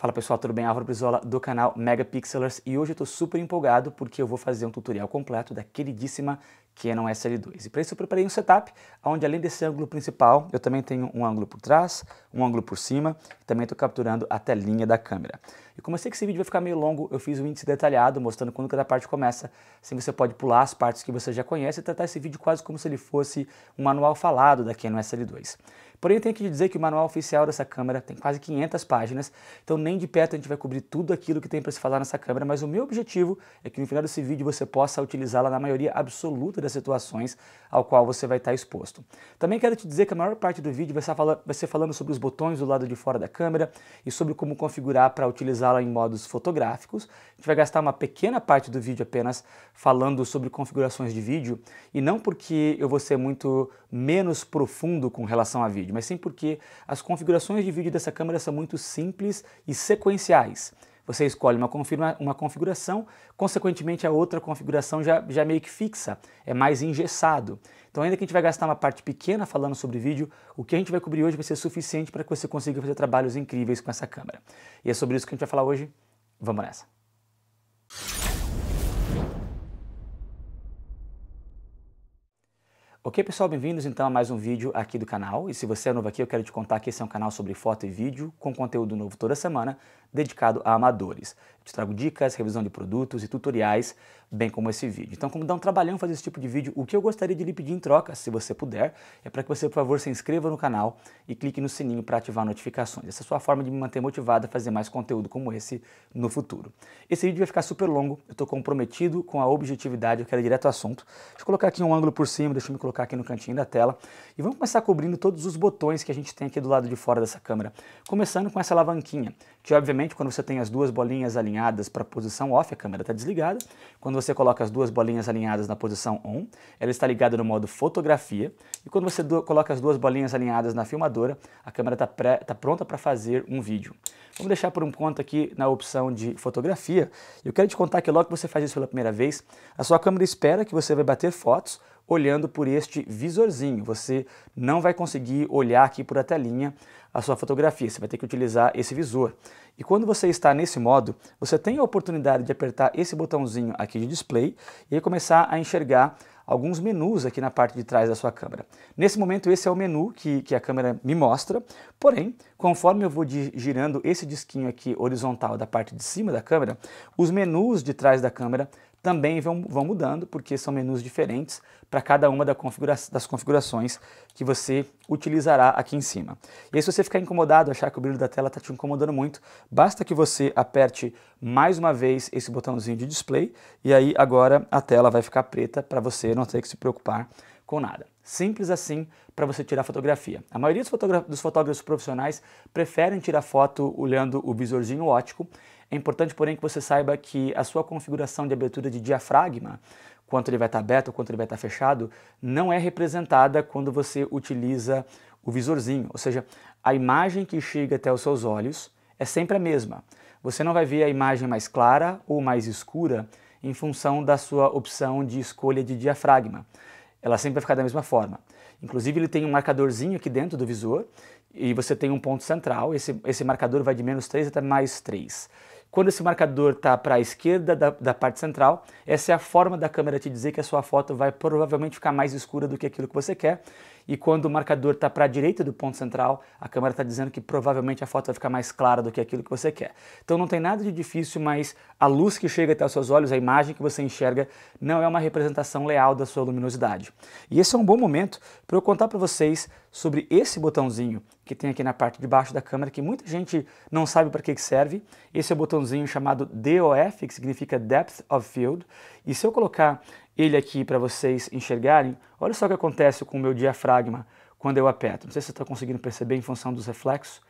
Fala pessoal, tudo bem? Álvaro Brizola do canal Megapixelers e hoje eu estou super empolgado porque eu vou fazer um tutorial completo da queridíssima que é é SL2. E para isso eu preparei um setup onde além desse ângulo principal, eu também tenho um ângulo por trás, um ângulo por cima, e também estou capturando a telinha da câmera. E como eu sei que esse vídeo vai ficar meio longo, eu fiz um índice detalhado mostrando quando cada parte começa, assim você pode pular as partes que você já conhece e tratar esse vídeo quase como se ele fosse um manual falado da Canon é SL2. Porém, eu tenho que dizer que o manual oficial dessa câmera tem quase 500 páginas, então nem de perto a gente vai cobrir tudo aquilo que tem para se falar nessa câmera, mas o meu objetivo é que no final desse vídeo você possa utilizá-la na maioria absoluta das situações ao qual você vai estar exposto. Também quero te dizer que a maior parte do vídeo vai, estar vai ser falando sobre os botões do lado de fora da câmera e sobre como configurar para utilizá-la em modos fotográficos. A gente vai gastar uma pequena parte do vídeo apenas falando sobre configurações de vídeo e não porque eu vou ser muito menos profundo com relação a vídeo, mas sim porque as configurações de vídeo dessa câmera são muito simples e sequenciais. Você escolhe uma, confirma, uma configuração, consequentemente a outra configuração já, já meio que fixa, é mais engessado. Então, ainda que a gente vai gastar uma parte pequena falando sobre vídeo, o que a gente vai cobrir hoje vai ser suficiente para que você consiga fazer trabalhos incríveis com essa câmera. E é sobre isso que a gente vai falar hoje. Vamos nessa! Ok, pessoal, bem-vindos então a mais um vídeo aqui do canal. E se você é novo aqui, eu quero te contar que esse é um canal sobre foto e vídeo, com conteúdo novo toda semana dedicado a amadores. Eu te trago dicas, revisão de produtos e tutoriais, bem como esse vídeo. Então, como dá um trabalhão fazer esse tipo de vídeo, o que eu gostaria de lhe pedir em troca, se você puder, é para que você, por favor, se inscreva no canal e clique no sininho para ativar notificações. Essa é a sua forma de me manter motivado a fazer mais conteúdo como esse no futuro. Esse vídeo vai ficar super longo, eu estou comprometido com a objetividade, eu quero ir direto ao assunto. Deixa eu colocar aqui um ângulo por cima, deixa eu me colocar aqui no cantinho da tela e vamos começar cobrindo todos os botões que a gente tem aqui do lado de fora dessa câmera, começando com essa alavanquinha que obviamente quando você tem as duas bolinhas alinhadas para a posição off, a câmera está desligada. Quando você coloca as duas bolinhas alinhadas na posição on, ela está ligada no modo fotografia. E quando você coloca as duas bolinhas alinhadas na filmadora, a câmera está tá pronta para fazer um vídeo. Vamos deixar por um ponto aqui na opção de fotografia. Eu quero te contar que logo que você faz isso pela primeira vez, a sua câmera espera que você vai bater fotos olhando por este visorzinho. Você não vai conseguir olhar aqui por a telinha, a sua fotografia, você vai ter que utilizar esse visor. E quando você está nesse modo, você tem a oportunidade de apertar esse botãozinho aqui de display e começar a enxergar alguns menus aqui na parte de trás da sua câmera. Nesse momento esse é o menu que, que a câmera me mostra, porém, conforme eu vou girando esse disquinho aqui horizontal da parte de cima da câmera, os menus de trás da câmera também vão, vão mudando, porque são menus diferentes para cada uma das configurações que você utilizará aqui em cima. E aí, se você ficar incomodado, achar que o brilho da tela está te incomodando muito, basta que você aperte mais uma vez esse botãozinho de display e aí agora a tela vai ficar preta para você não ter que se preocupar com nada. Simples assim para você tirar fotografia. A maioria dos, dos fotógrafos profissionais preferem tirar foto olhando o visorzinho ótico é importante, porém, que você saiba que a sua configuração de abertura de diafragma, quanto ele vai estar tá aberto ou quanto ele vai estar tá fechado, não é representada quando você utiliza o visorzinho, ou seja, a imagem que chega até os seus olhos é sempre a mesma. Você não vai ver a imagem mais clara ou mais escura em função da sua opção de escolha de diafragma. Ela sempre vai ficar da mesma forma. Inclusive, ele tem um marcadorzinho aqui dentro do visor e você tem um ponto central. Esse, esse marcador vai de menos 3 até mais 3. Quando esse marcador está para a esquerda da, da, parte central, essa é a forma da câmera te dizer que a sua foto vai provavelmente ficar mais escura do que aquilo que você quer. E quando o marcador está para a direita do ponto central, a câmera está dizendo que provavelmente a foto vai ficar mais clara do que aquilo que você quer. Então não tem nada de difícil, mas a luz que chega até os seus olhos, a imagem que você enxerga, não é uma representação leal da sua luminosidade. E esse é um bom momento para eu contar para vocês sobre esse botãozinho que tem aqui na parte de baixo da câmera, que muita gente não sabe para que, serve. Esse é o botãozinho chamado DOF, que significa Depth of Field. E se eu colocar ele aqui para vocês enxergarem, olha só o que acontece com o meu diafragma quando eu aperto. Não sei se você está conseguindo perceber em função dos reflexos.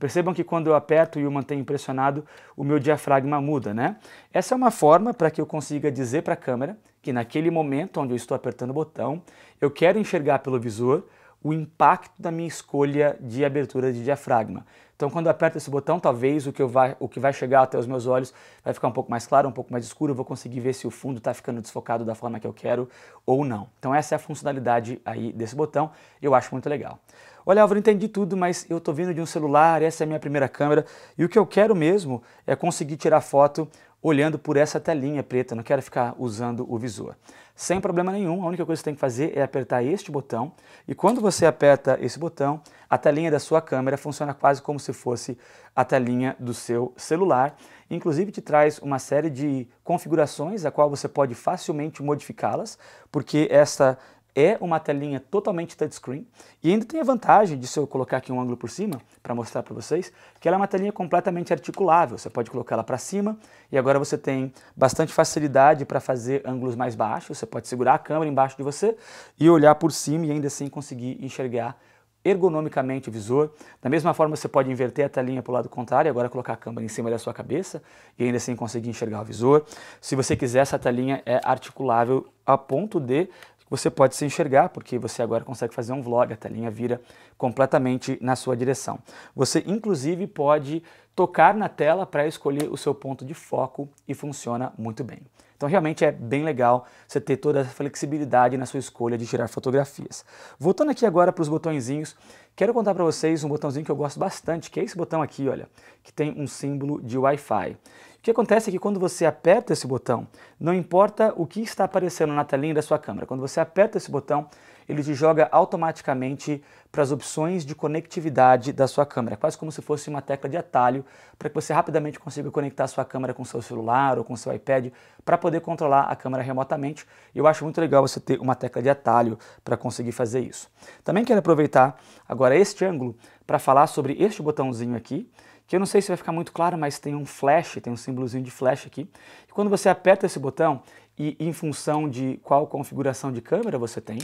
Percebam que quando eu aperto e o mantenho pressionado, o meu diafragma muda, né? Essa é uma forma para que eu consiga dizer para a câmera que naquele momento onde eu estou apertando o botão, eu quero enxergar pelo visor o impacto da minha escolha de abertura de diafragma. Então, quando eu aperto esse botão, talvez o que, vai, o que vai chegar até os meus olhos vai ficar um pouco mais claro, um pouco mais escuro, eu vou conseguir ver se o fundo está ficando desfocado da forma que eu quero ou não. Então, essa é a funcionalidade aí desse botão, eu acho muito legal. Olha, Álvaro, entendi tudo, mas eu estou vindo de um celular, essa é a minha primeira câmera, e o que eu quero mesmo é conseguir tirar foto olhando por essa telinha preta, não quero ficar usando o visor sem problema nenhum. A única coisa que você tem que fazer é apertar este botão e quando você aperta esse botão, a telinha da sua câmera funciona quase como se fosse a telinha do seu celular. Inclusive te traz uma série de configurações a qual você pode facilmente modificá-las, porque essa é uma telinha totalmente touchscreen e ainda tem a vantagem de se eu colocar aqui um ângulo por cima para mostrar para vocês, que ela é uma telinha completamente articulável. Você pode colocar ela para cima e agora você tem bastante facilidade para fazer ângulos mais baixos. Você pode segurar a câmera embaixo de você e olhar por cima e ainda assim conseguir enxergar ergonomicamente o visor. Da mesma forma, você pode inverter a telinha para o lado contrário, agora colocar a câmera em cima da sua cabeça e ainda assim conseguir enxergar o visor. Se você quiser, essa telinha é articulável a ponto de você pode se enxergar, porque você agora consegue fazer um vlog, a telinha vira completamente na sua direção. Você inclusive pode tocar na tela para escolher o seu ponto de foco e funciona muito bem. Então realmente é bem legal você ter toda essa flexibilidade na sua escolha de tirar fotografias. Voltando aqui agora para os botõezinhos, quero contar para vocês um botãozinho que eu gosto bastante, que é esse botão aqui, olha, que tem um símbolo de Wi-Fi que acontece é que quando você aperta esse botão, não importa o que está aparecendo na telinha da sua câmera, quando você aperta esse botão, ele te joga automaticamente para as opções de conectividade da sua câmera, é quase como se fosse uma tecla de atalho para que você rapidamente consiga conectar a sua câmera com seu celular ou com seu iPad para poder controlar a câmera remotamente. Eu acho muito legal você ter uma tecla de atalho para conseguir fazer isso. Também quero aproveitar agora este ângulo para falar sobre este botãozinho aqui, que eu não sei se vai ficar muito claro, mas tem um flash, tem um símbolozinho de flash aqui. E quando você aperta esse botão, e em função de qual configuração de câmera você tem,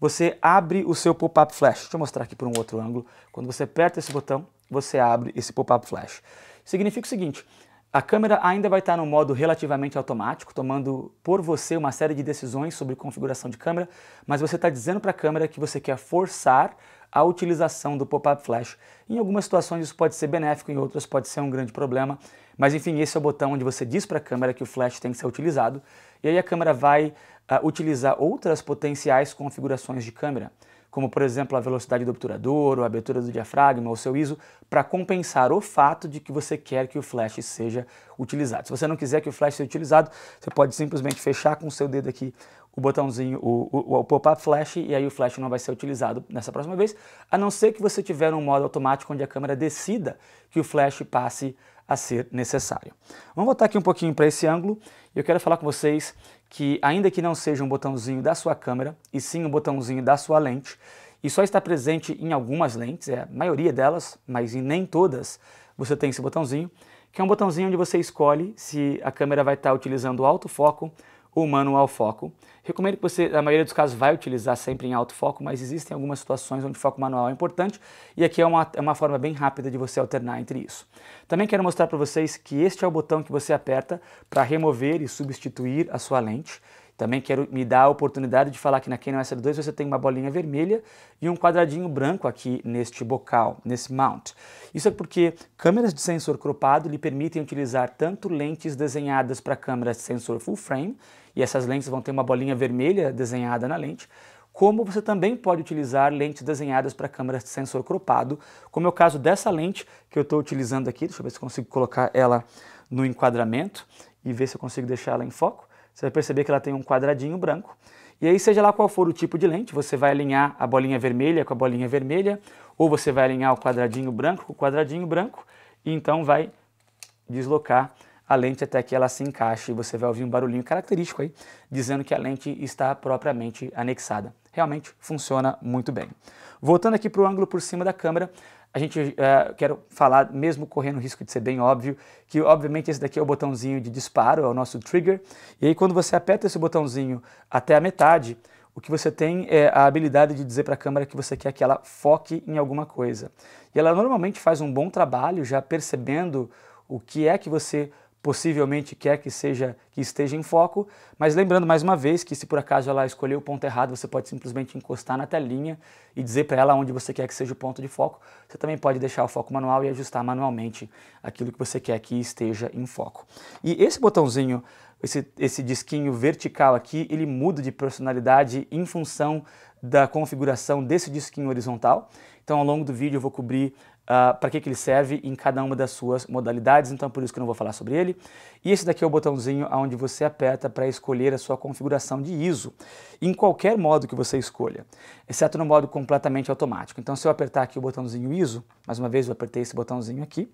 você abre o seu pop-up flash. Deixa eu mostrar aqui por um outro ângulo. Quando você aperta esse botão, você abre esse pop-up flash. Significa o seguinte, a câmera ainda vai estar no modo relativamente automático, tomando por você uma série de decisões sobre configuração de câmera, mas você está dizendo para a câmera que você quer forçar a utilização do pop-up flash. Em algumas situações isso pode ser benéfico, em outras pode ser um grande problema, mas enfim, esse é o botão onde você diz para a câmera que o flash tem que ser utilizado, e aí a câmera vai uh, utilizar outras potenciais configurações de câmera, como por exemplo a velocidade do obturador, ou a abertura do diafragma, ou seu ISO, para compensar o fato de que você quer que o flash seja utilizado. Se você não quiser que o flash seja utilizado, você pode simplesmente fechar com o seu dedo aqui o botãozinho, o, o, o pop-up flash, e aí o flash não vai ser utilizado nessa próxima vez, a não ser que você tiver um modo automático onde a câmera decida que o flash passe a ser necessário. Vamos voltar aqui um pouquinho para esse ângulo, e eu quero falar com vocês que, ainda que não seja um botãozinho da sua câmera, e sim um botãozinho da sua lente, e só está presente em algumas lentes, é a maioria delas, mas em nem todas, você tem esse botãozinho, que é um botãozinho onde você escolhe se a câmera vai estar utilizando o autofoco ou manual foco. Recomendo que você, na maioria dos casos, vai utilizar sempre em alto foco, mas existem algumas situações onde foco manual é importante e aqui é uma, é uma forma bem rápida de você alternar entre isso. Também quero mostrar para vocês que este é o botão que você aperta para remover e substituir a sua lente. Também quero me dar a oportunidade de falar que na Canon SL2 você tem uma bolinha vermelha e um quadradinho branco aqui neste bocal, nesse mount. Isso é porque câmeras de sensor cropado lhe permitem utilizar tanto lentes desenhadas para câmeras de sensor full frame, e essas lentes vão ter uma bolinha vermelha desenhada na lente, como você também pode utilizar lentes desenhadas para câmeras de sensor cropado, como é o caso dessa lente que eu estou utilizando aqui, deixa eu ver se consigo colocar ela no enquadramento e ver se eu consigo deixar ela em foco. Você vai perceber que ela tem um quadradinho branco. E aí, seja lá qual for o tipo de lente, você vai alinhar a bolinha vermelha com a bolinha vermelha, ou você vai alinhar o quadradinho branco com o quadradinho branco, e então vai deslocar a lente até que ela se encaixe e você vai ouvir um barulhinho característico aí, dizendo que a lente está propriamente anexada. Realmente funciona muito bem. Voltando aqui para o ângulo por cima da câmera, a gente é, quero falar, mesmo correndo o risco de ser bem óbvio, que obviamente esse daqui é o botãozinho de disparo, é o nosso trigger. E aí quando você aperta esse botãozinho até a metade, o que você tem é a habilidade de dizer para a câmera que você quer que ela foque em alguma coisa. E ela normalmente faz um bom trabalho já percebendo o que é que você possivelmente quer que seja que esteja em foco, mas lembrando mais uma vez que se por acaso ela escolher o ponto errado, você pode simplesmente encostar na telinha e dizer para ela onde você quer que seja o ponto de foco. Você também pode deixar o foco manual e ajustar manualmente aquilo que você quer que esteja em foco. E esse botãozinho, esse, esse disquinho vertical aqui, ele muda de personalidade em função da configuração desse disquinho horizontal. Então, ao longo do vídeo, eu vou cobrir uh, ah, para que, que ele serve em cada uma das suas modalidades, então é por isso que eu não vou falar sobre ele. E esse daqui é o botãozinho onde você aperta para escolher a sua configuração de ISO, em qualquer modo que você escolha, exceto no modo completamente automático. Então se eu apertar aqui o botãozinho ISO, mais uma vez eu apertei esse botãozinho aqui,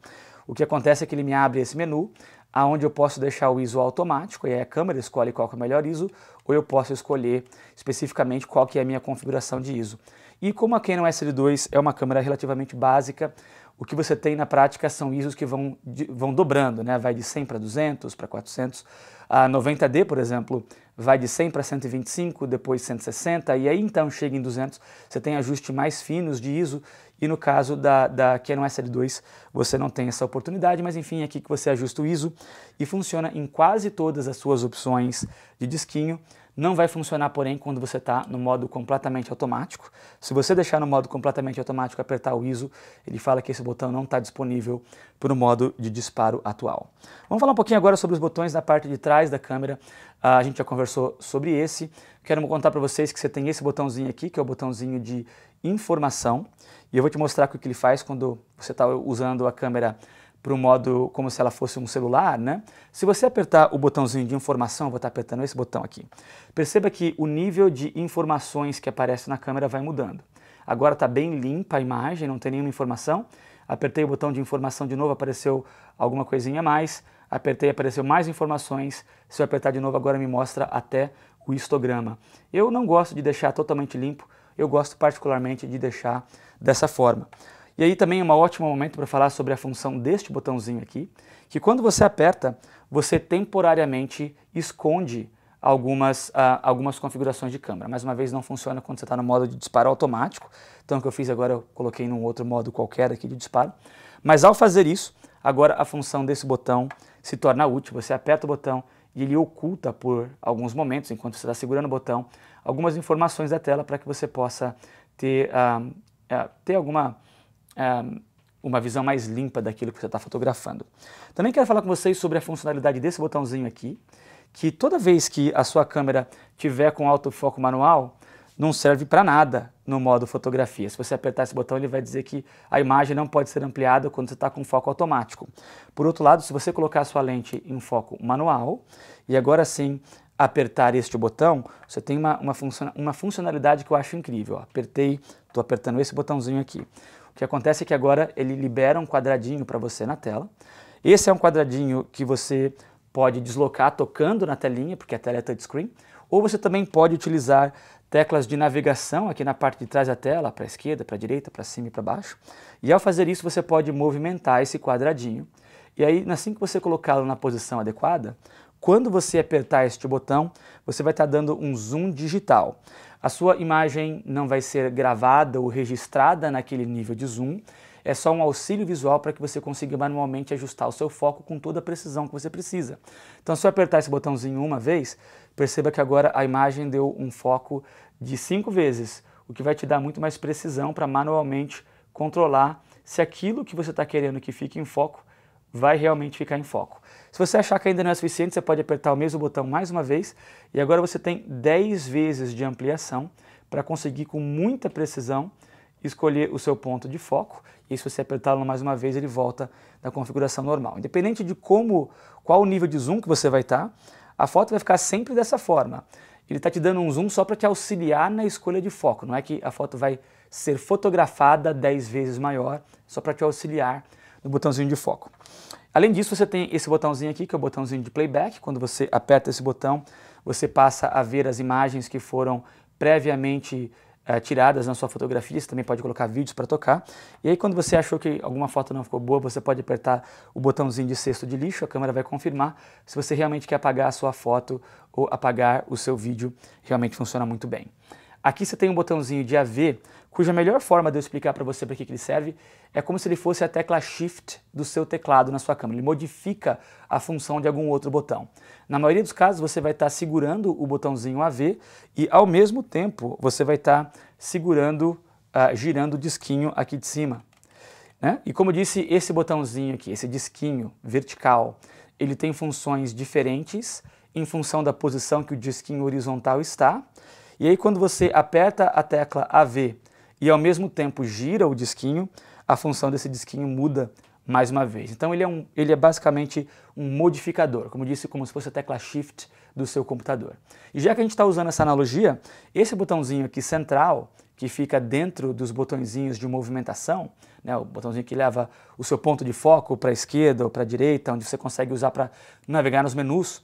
o que acontece é que ele me abre esse menu, aonde eu posso deixar o ISO automático, e aí a câmera escolhe qual é o melhor ISO, ou eu posso escolher especificamente qual que é a minha configuração de ISO. E como a Canon SL2 é uma câmera relativamente básica, o que você tem na prática são ISOs que vão, vão dobrando, né? vai de 100 para 200, para 400. A 90D, por exemplo, vai de 100 para 125, depois 160, e aí então chega em 200. Você tem ajustes mais finos de ISO, e no caso da, da Canon SL2 você não tem essa oportunidade, mas enfim, é aqui que você ajusta o ISO e funciona em quase todas as suas opções de disquinho. Não vai funcionar, porém, quando você está no modo completamente automático. Se você deixar no modo completamente automático apertar o ISO, ele fala que esse botão não está disponível para o modo de disparo atual. Vamos falar um pouquinho agora sobre os botões na parte de trás da câmera. Ah, a gente já conversou sobre esse. Quero contar para vocês que você tem esse botãozinho aqui, que é o botãozinho de informação. E eu vou te mostrar o que ele faz quando você está usando a câmera para o modo como se ela fosse um celular, né? Se você apertar o botãozinho de informação, vou estar apertando esse botão aqui, perceba que o nível de informações que aparece na câmera vai mudando. Agora está bem limpa a imagem, não tem nenhuma informação. Apertei o botão de informação de novo, apareceu alguma coisinha a mais. Apertei, apareceu mais informações. Se eu apertar de novo, agora me mostra até o histograma. Eu não gosto de deixar totalmente limpo, eu gosto particularmente de deixar dessa forma. E aí também é um ótimo momento para falar sobre a função deste botãozinho aqui, que quando você aperta, você temporariamente esconde algumas, uh, algumas configurações de câmera. Mais uma vez, não funciona quando você está no modo de disparo automático. Então, o que eu fiz agora, eu coloquei num outro modo qualquer aqui de disparo. Mas ao fazer isso, agora a função desse botão se torna útil. Você aperta o botão e ele oculta por alguns momentos, enquanto você está segurando o botão, algumas informações da tela para que você possa ter, uh, uh, ter alguma Ehm, uma visão mais limpa daquilo que você está fotografando. Também quero falar com vocês sobre a funcionalidade desse botãozinho aqui, que toda vez que a sua câmera tiver com autofoco manual, não serve para nada no modo fotografia. Se você apertar esse botão, ele vai dizer que a imagem não pode ser ampliada quando você está com foco automático. Por outro lado, se você colocar a sua lente em foco manual, e agora sim apertar este botão, você tem uma, uma, funcionalidade que eu acho incrível. Ó. Apertei, estou apertando esse botãozinho aqui que acontece é que agora ele libera um quadradinho para você na tela. Esse é um quadradinho que você pode deslocar tocando na telinha, porque a tela é touchscreen, ou você também pode utilizar teclas de navegação aqui na parte de trás da tela, para a esquerda, para a direita, para cima e para baixo. E ao fazer isso, você pode movimentar esse quadradinho. E aí, assim que você colocá-lo na posição adequada, quando você apertar este botão, você vai estar tá dando um zoom digital. A sua imagem não vai ser gravada ou registrada naquele nível de zoom, é só um auxílio visual para que você consiga manualmente ajustar o seu foco com toda a precisão que você precisa. Então, se eu apertar esse botãozinho uma vez, perceba que agora a imagem deu um foco de cinco vezes, o que vai te dar muito mais precisão para manualmente controlar se aquilo que você está querendo que fique em foco vai realmente ficar em foco. Se você achar que ainda não é suficiente, você pode apertar o mesmo botão mais uma vez e agora você tem 10 vezes de ampliação para conseguir com muita precisão escolher o seu ponto de foco e se você apertá-lo mais uma vez ele volta na configuração normal. Independente de como, qual o nível de zoom que você vai estar, tá, a foto vai ficar sempre dessa forma. Ele está te dando um zoom só para te auxiliar na escolha de foco, não é que a foto vai ser fotografada 10 vezes maior, só para te auxiliar no botãozinho de foco. Além disso, você tem esse botãozinho aqui, que é o botãozinho de playback. Quando você aperta esse botão, você passa a ver as imagens que foram previamente é, tiradas na sua fotografia, você também pode colocar vídeos para tocar. E aí quando você achou que alguma foto não ficou boa, você pode apertar o botãozinho de cesto de lixo, a câmera vai confirmar se você realmente quer apagar a sua foto ou apagar o seu vídeo, realmente funciona muito bem. Aqui você tem um botãozinho de AV cuja melhor forma de eu explicar para você para que, que ele serve é como se ele fosse a tecla Shift do seu teclado na sua câmera. Ele modifica a função de algum outro botão. Na maioria dos casos, você vai estar tá segurando o botãozinho AV e, ao mesmo tempo, você vai estar tá segurando, uh, girando o disquinho aqui de cima. Né? E como eu disse, esse botãozinho aqui, esse disquinho vertical, ele tem funções diferentes em função da posição que o disquinho horizontal está. E aí, quando você aperta a tecla AV e ao mesmo tempo gira o disquinho, a função desse disquinho muda mais uma vez. Então ele é, um, ele é basicamente um modificador, como disse, como se fosse a tecla Shift do seu computador. E já que a gente está usando essa analogia, esse botãozinho aqui central, que fica dentro dos botõezinhos de movimentação, né, o botãozinho que leva o seu ponto de foco para a esquerda ou para a direita, onde você consegue usar para navegar nos menus,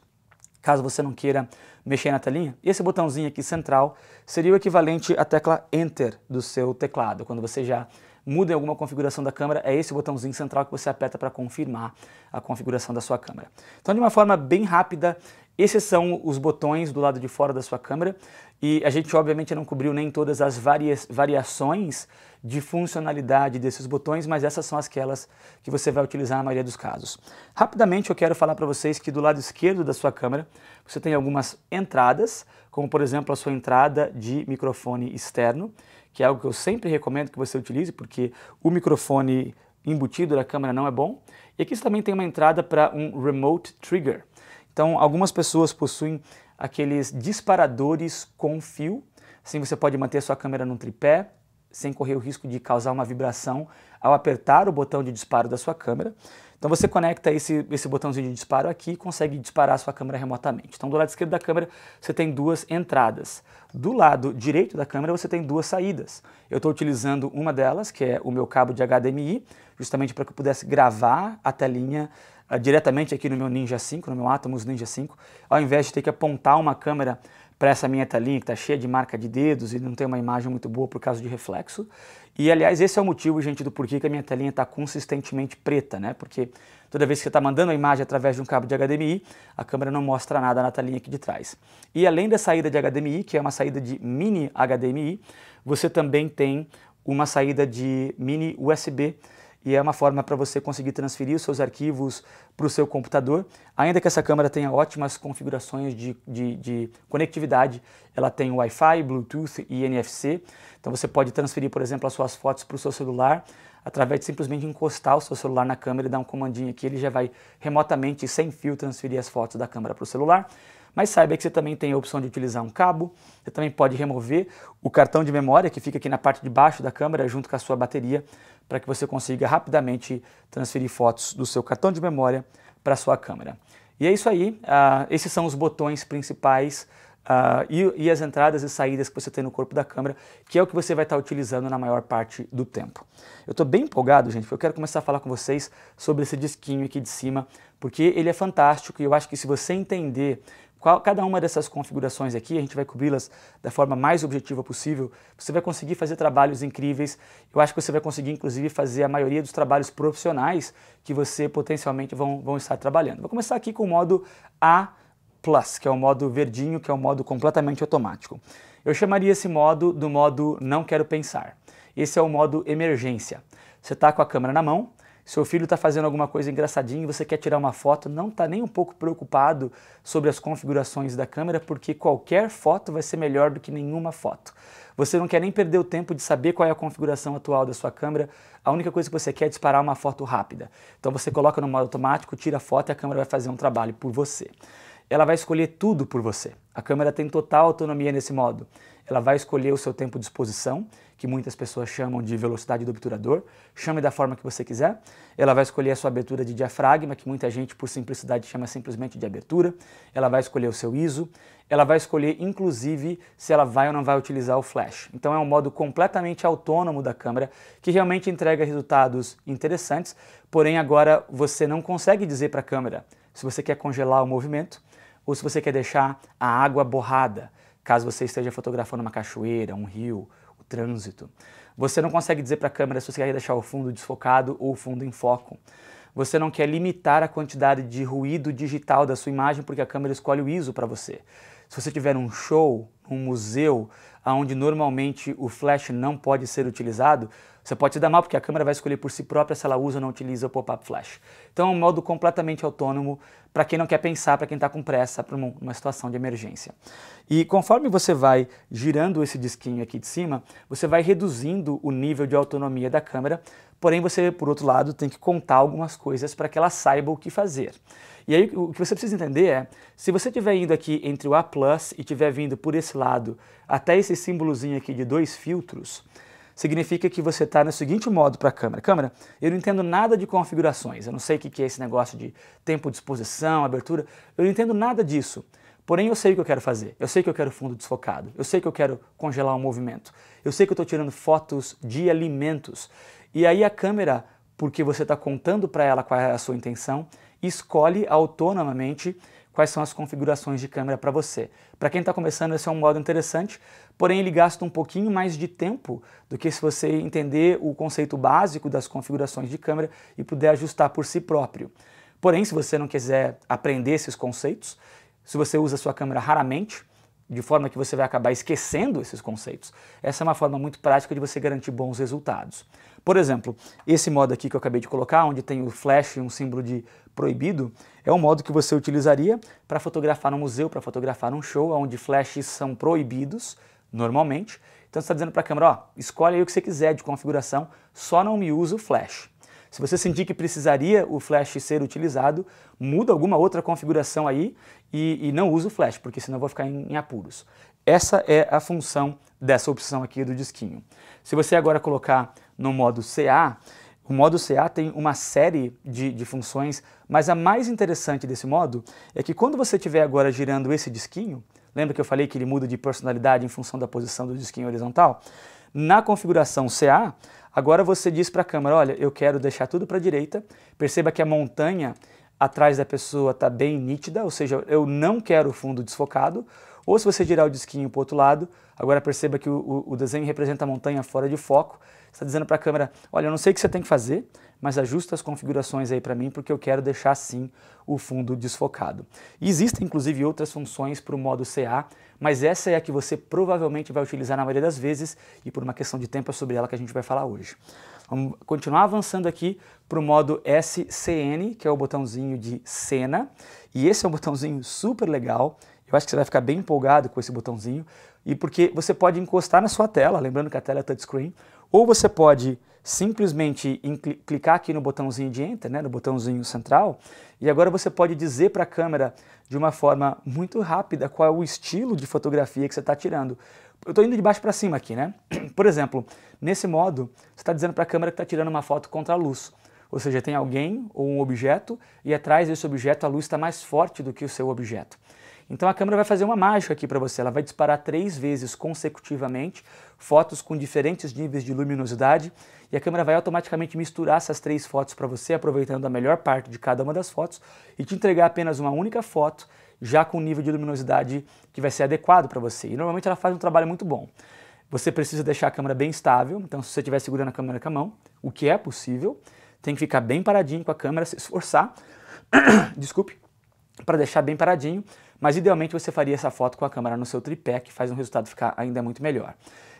caso você não queira mexer na telinha. esse botãozinho aqui central seria o equivalente à tecla Enter do seu teclado, quando você já muda em alguma configuração da câmera, é esse botãozinho central que você aperta para confirmar a configuração da sua câmera. Então, de uma forma bem rápida, esses são os botões do lado de fora da sua câmera e a gente, obviamente, não cobriu nem todas as varia variações de funcionalidade desses botões, mas essas são aquelas que você vai utilizar na maioria dos casos. Rapidamente, eu quero falar para vocês que do lado esquerdo da sua câmera, você tem algumas entradas, como, por exemplo, a sua entrada de microfone externo, que é algo que eu sempre recomendo que você utilize, porque o microfone embutido da câmera não é bom. E aqui você também tem uma entrada para um Remote Trigger. Então, algumas pessoas possuem aqueles disparadores com fio. Assim você pode manter sua câmera num tripé, sem correr o risco de causar uma vibração ao apertar o botão de disparo da sua câmera. Então você conecta esse, esse botãozinho de disparo aqui e consegue disparar a sua câmera remotamente. Então do lado esquerdo da câmera você tem duas entradas. Do lado direito da câmera você tem duas saídas. Eu estou utilizando uma delas, que é o meu cabo de HDMI, justamente para que eu pudesse gravar a telinha uh, diretamente aqui no meu Ninja 5, no meu Atomos Ninja 5, ao invés de ter que apontar uma câmera para essa minha telinha que está cheia de marca de dedos e não tem uma imagem muito boa por causa de reflexo. E aliás, esse é o motivo, gente, do porquê que a minha telinha está consistentemente preta, né? Porque toda vez que você está mandando a imagem através de um cabo de HDMI, a câmera não mostra nada na telinha aqui de trás. E além da saída de HDMI, que é uma saída de mini HDMI, você também tem uma saída de mini USB e é uma forma para você conseguir transferir os seus arquivos para o seu computador. Ainda que essa câmera tenha ótimas configurações de, de, de conectividade, ela tem Wi-Fi, Bluetooth e NFC, então você pode transferir, por exemplo, as suas fotos para o seu celular através de simplesmente encostar o seu celular na câmera e dar um comandinho aqui, ele já vai remotamente, sem fio, transferir as fotos da câmera para o celular. Mas saiba que você também tem a opção de utilizar um cabo, você também pode remover o cartão de memória que fica aqui na parte de baixo da câmera junto com a sua bateria para que você consiga rapidamente transferir fotos do seu cartão de memória para a sua câmera. E é isso aí, uh, esses são os botões principais Uh, e, e, as entradas e saídas que você tem no corpo da câmera, que é o que você vai estar tá utilizando na maior parte do tempo. Eu estou bem empolgado, gente, porque eu quero começar a falar com vocês sobre esse disquinho aqui de cima, porque ele é fantástico e eu acho que se você entender qual, cada uma dessas configurações aqui, a gente vai cobri-las da forma mais objetiva possível. Você vai conseguir fazer trabalhos incríveis. Eu acho que você vai conseguir, inclusive, fazer a maioria dos trabalhos profissionais que você potencialmente vão, vão estar trabalhando. Vou começar aqui com o modo A+, que é o modo verdinho, que é o modo completamente automático. Eu chamaria esse modo do modo não quero pensar. Esse é o modo emergência. Você está com a câmera na mão, seu filho está fazendo alguma coisa engraçadinha e você quer tirar uma foto, não está nem um pouco preocupado sobre as configurações da câmera, porque qualquer foto vai ser melhor do que nenhuma foto. Você não quer nem perder o tempo de saber qual é a configuração atual da sua câmera, a única coisa que você quer é disparar uma foto rápida. Então você coloca no modo automático, tira a foto e a câmera vai fazer um trabalho por você. Ela vai escolher tudo por você. A câmera tem total autonomia nesse modo. Ela vai escolher o seu tempo de exposição que muitas pessoas chamam de velocidade do obturador, chame da forma que você quiser. Ela vai escolher a sua abertura de diafragma, que muita gente, por simplicidade, chama simplesmente de abertura. Ela vai escolher o seu ISO. Ela vai escolher, inclusive, se ela vai ou não vai utilizar o flash. Então é um modo completamente autônomo da câmera, que realmente entrega resultados interessantes, porém agora você não consegue dizer para a câmera se você quer congelar o movimento ou se você quer deixar a água borrada, caso você esteja fotografando uma cachoeira, um rio, trânsito. Você não consegue dizer para a câmera se você quer deixar o fundo desfocado ou o fundo em foco. Você não quer limitar a quantidade de ruído digital da sua imagem porque a câmera escolhe o ISO para você. Se você tiver um show, um museu, onde normalmente o flash não pode ser utilizado, você pode se dar mal porque a câmera vai escolher por si própria se ela usa ou não utiliza o pop-up flash. Então é um modo completamente autônomo para quem não quer pensar, para quem está com pressa, para uma situação de emergência. E conforme você vai girando esse disquinho aqui de cima, você vai reduzindo o nível de autonomia da câmera, Porém, você, por outro lado, tem que contar algumas coisas para que ela saiba o que fazer. E aí, o que você precisa entender é, se você estiver indo aqui entre o A+, e estiver vindo por esse lado até esse símbolozinho aqui de dois filtros, significa que você está no seguinte modo para a câmera. Câmera, eu não entendo nada de configurações, eu não sei o que é esse negócio de tempo de exposição, abertura, eu não entendo nada disso. Porém, eu sei o que eu quero fazer, eu sei que eu quero fundo desfocado, eu sei que eu quero congelar o um movimento, eu sei que eu estou tirando fotos de alimentos, e aí a câmera, porque você está contando para ela qual é a sua intenção, escolhe autonomamente quais são as configurações de câmera para você. Para quem está começando, esse é um modo interessante, porém ele gasta um pouquinho mais de tempo do que se você entender o conceito básico das configurações de câmera e puder ajustar por si próprio. Porém, se você não quiser aprender esses conceitos, se você usa sua câmera raramente, de forma que você vai acabar esquecendo esses conceitos, essa é uma forma muito prática de você garantir bons resultados. Por exemplo, esse modo aqui que eu acabei de colocar, onde tem o flash e um símbolo de proibido, é um modo que você utilizaria para fotografar um museu, para fotografar um show, onde flashes são proibidos, normalmente. Então você está dizendo para a câmera, ó, escolhe aí o que você quiser de configuração, só não me usa o flash. Se você sentir que precisaria o flash ser utilizado, muda alguma outra configuração aí e, e não usa o flash, porque senão eu vou ficar em, em apuros. Essa é a função dessa opção aqui do disquinho. Se você agora colocar no modo CA, o modo CA tem uma série de, de, funções, mas a mais interessante desse modo é que quando você estiver agora girando esse disquinho, lembra que eu falei que ele muda de personalidade em função da posição do disquinho horizontal? Na configuração CA, Agora você diz para a câmera, olha, eu quero deixar tudo para a direita, perceba que a montanha atrás da pessoa está bem nítida, ou seja, eu não quero o fundo desfocado, ou se você girar o disquinho para o outro lado, agora perceba que o, o, desenho representa a montanha fora de foco, está dizendo para a câmera, olha, eu não sei o que você tem que fazer, mas ajusta as configurações aí para mim, porque eu quero deixar sim o fundo desfocado. existem inclusive outras funções para o modo CA, mas essa é a que você provavelmente vai utilizar na maioria das vezes e por uma questão de tempo é sobre ela que a gente vai falar hoje. Vamos continuar avançando aqui para o modo SCN, que é o botãozinho de cena, e esse é um botãozinho super legal, eu acho que você vai ficar bem empolgado com esse botãozinho, e porque você pode encostar na sua tela, lembrando que a tela é touchscreen, ou você pode simplesmente clicar aqui no botãozinho de Enter, né, no botãozinho central, e agora você pode dizer para a câmera de uma forma muito rápida qual é o estilo de fotografia que você está tirando. Eu estou indo de baixo para cima aqui, né? Por exemplo, nesse modo, você está dizendo para a câmera que está tirando uma foto contra a luz. Ou seja, tem alguém ou um objeto e atrás desse objeto a luz está mais forte do que o seu objeto. Então a câmera vai fazer uma mágica aqui para você, ela vai disparar três vezes consecutivamente fotos com diferentes níveis de luminosidade e a câmera vai automaticamente misturar essas três fotos para você, aproveitando a melhor parte de cada uma das fotos e te entregar apenas uma única foto já com um nível de luminosidade que vai ser adequado para você. E normalmente ela faz um trabalho muito bom. Você precisa deixar a câmera bem estável, então se você estiver segurando a câmera com a mão, o que é possível, tem que ficar bem paradinho com a câmera, se esforçar, desculpe, para deixar bem paradinho, mas idealmente você faria essa foto com a câmera no seu tripé, que faz o resultado ficar ainda muito melhor.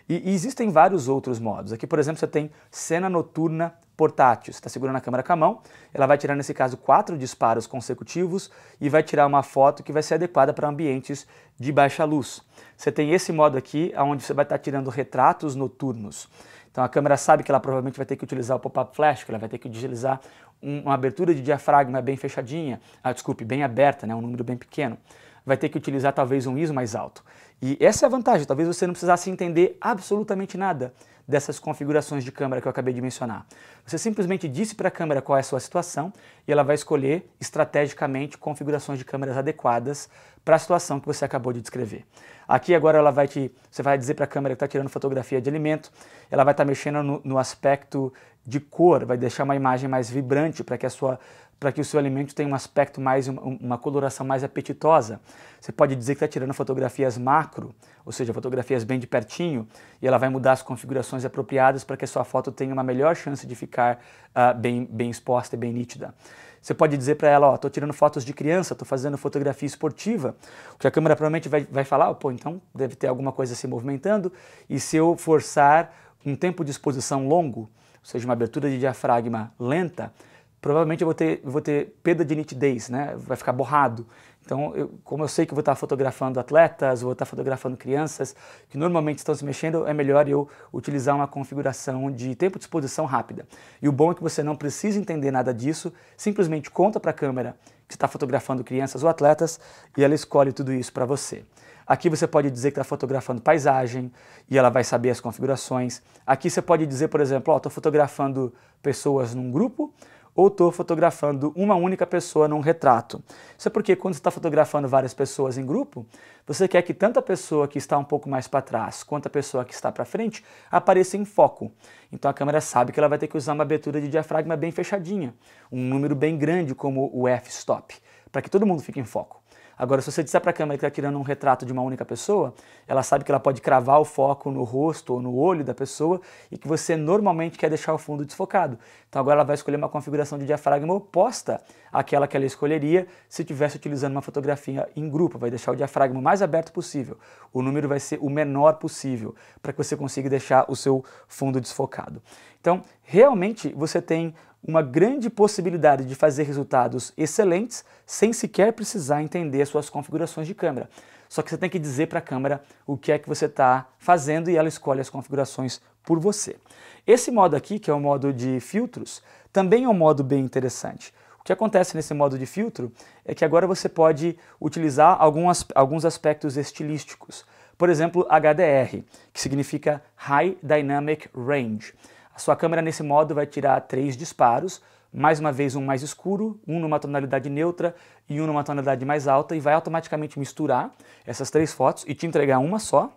E, e existem vários outros modos. Aqui, por exemplo, você tem cena noturna portátil. Você está segurando a câmera com a mão, ela vai tirar, nesse caso, quatro disparos consecutivos e vai tirar uma foto que vai ser adequada para ambientes de baixa luz. Você tem esse modo aqui, onde você vai estar tá tirando retratos noturnos. Então a câmera sabe que ela provavelmente vai ter que utilizar o pop-up flash, que ela vai ter que utilizar um, uma abertura de diafragma bem fechadinha, ah, desculpe, bem aberta, né, um número bem pequeno vai ter que utilizar talvez um ISO mais alto. E essa é a vantagem, talvez você não precisasse entender absolutamente nada dessas configurações de câmera que eu acabei de mencionar. Você simplesmente disse para a câmera qual é a sua situação e ela vai escolher estrategicamente configurações de câmeras adequadas para a situação que você acabou de descrever. Aqui agora ela vai te, você vai dizer para a câmera que está tirando fotografia de alimento, ela vai estar tá mexendo no, no aspecto de cor, vai deixar uma imagem mais vibrante para que a sua para que o seu alimento tenha um aspecto mais, uma coloração mais apetitosa. Você pode dizer que está tirando fotografias macro, ou seja, fotografias bem de pertinho, e ela vai mudar as configurações apropriadas para que a sua foto tenha uma melhor chance de ficar uh, bem, bem exposta e bem nítida. Você pode dizer para ela, ó, estou tirando fotos de criança, estou fazendo fotografia esportiva, o que a câmera provavelmente vai, vai falar, pô, então deve ter alguma coisa se movimentando, e se eu forçar um tempo de exposição longo, ou seja, uma abertura de diafragma lenta, provavelmente eu vou ter, vou ter perda de nitidez, né? vai ficar borrado. Então, eu, como eu sei que vou estar fotografando atletas, vou estar fotografando crianças que normalmente estão se mexendo, é melhor eu utilizar uma configuração de tempo de exposição rápida. E o bom é que você não precisa entender nada disso, simplesmente conta para a câmera que está fotografando crianças ou atletas e ela escolhe tudo isso para você. Aqui você pode dizer que está fotografando paisagem e ela vai saber as configurações. Aqui você pode dizer, por exemplo, estou fotografando pessoas num grupo ou estou fotografando uma única pessoa num retrato. Isso é porque quando você está fotografando várias pessoas em grupo, você quer que tanto a pessoa que está um pouco mais para trás quanto a pessoa que está para frente apareça em foco. Então a câmera sabe que ela vai ter que usar uma abertura de diafragma bem fechadinha, um número bem grande como o f-stop, para que todo mundo fique em foco. Agora, se você disser para a câmera que está tirando um retrato de uma única pessoa, ela sabe que ela pode cravar o foco no rosto ou no olho da pessoa e que você normalmente quer deixar o fundo desfocado. Então agora ela vai escolher uma configuração de diafragma oposta àquela que ela escolheria se estivesse utilizando uma fotografia em grupo. Vai deixar o diafragma o mais aberto possível. O número vai ser o menor possível para que você consiga deixar o seu fundo desfocado. Então, realmente você tem uma grande possibilidade de fazer resultados excelentes sem sequer precisar entender as suas configurações de câmera. Só que você tem que dizer para a câmera o que é que você está fazendo e ela escolhe as configurações por você. Esse modo aqui, que é o modo de filtros, também é um modo bem interessante. O que acontece nesse modo de filtro é que agora você pode utilizar algumas, alguns aspectos estilísticos. Por exemplo, HDR, que significa High Dynamic Range. A sua câmera nesse modo vai tirar três disparos, mais uma vez um mais escuro, um numa tonalidade neutra e um numa tonalidade mais alta e vai automaticamente misturar essas três fotos e te entregar uma só.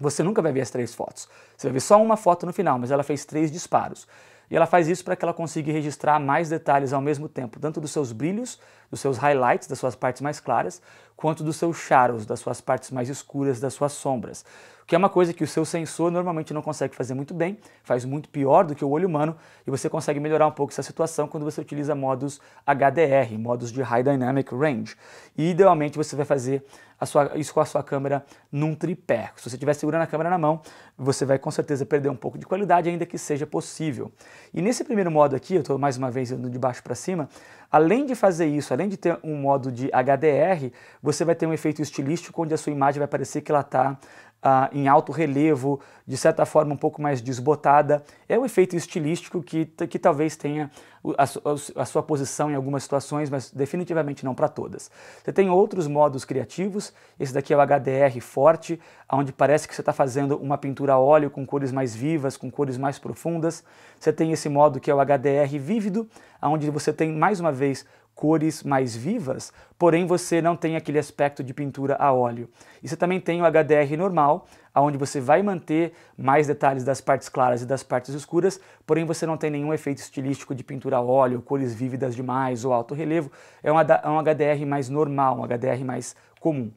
Você nunca vai ver as três fotos. Você vai ver só uma foto no final, mas ela fez três disparos. E ela faz isso para que ela consiga registrar mais detalhes ao mesmo tempo, tanto dos seus brilhos, dos seus highlights, das suas partes mais claras, quanto dos seus shadows, das suas partes mais escuras, das suas sombras que é uma coisa que o seu sensor normalmente não consegue fazer muito bem, faz muito pior do que o olho humano, e você consegue melhorar um pouco essa situação quando você utiliza modos HDR, modos de High Dynamic Range. E idealmente você vai fazer sua, isso com a sua câmera num tripé. Se você estiver segurando a câmera na mão, você vai com certeza perder um pouco de qualidade, ainda que seja possível. E nesse primeiro modo aqui, eu estou mais uma vez indo de baixo para cima, além de fazer isso, além de ter um modo de HDR, você vai ter um efeito estilístico onde a sua imagem vai parecer que ela está ah, em alto relevo, de certa forma um pouco mais desbotada. É um efeito estilístico que, que talvez tenha a, a, a sua posição em algumas situações, mas definitivamente não para todas. Você tem outros modos criativos, esse daqui é o HDR forte, onde parece que você está fazendo uma pintura a óleo com cores mais vivas, com cores mais profundas. Você tem esse modo que é o HDR vívido, onde você tem mais uma vez cores mais vivas, porém você não tem aquele aspecto de pintura a óleo. E você também tem o HDR normal, onde você vai manter mais detalhes das partes claras e das partes escuras, porém você não tem nenhum efeito estilístico de pintura a óleo, cores vívidas demais ou alto relevo. É um HDR é mais normal, um HDR mais comum.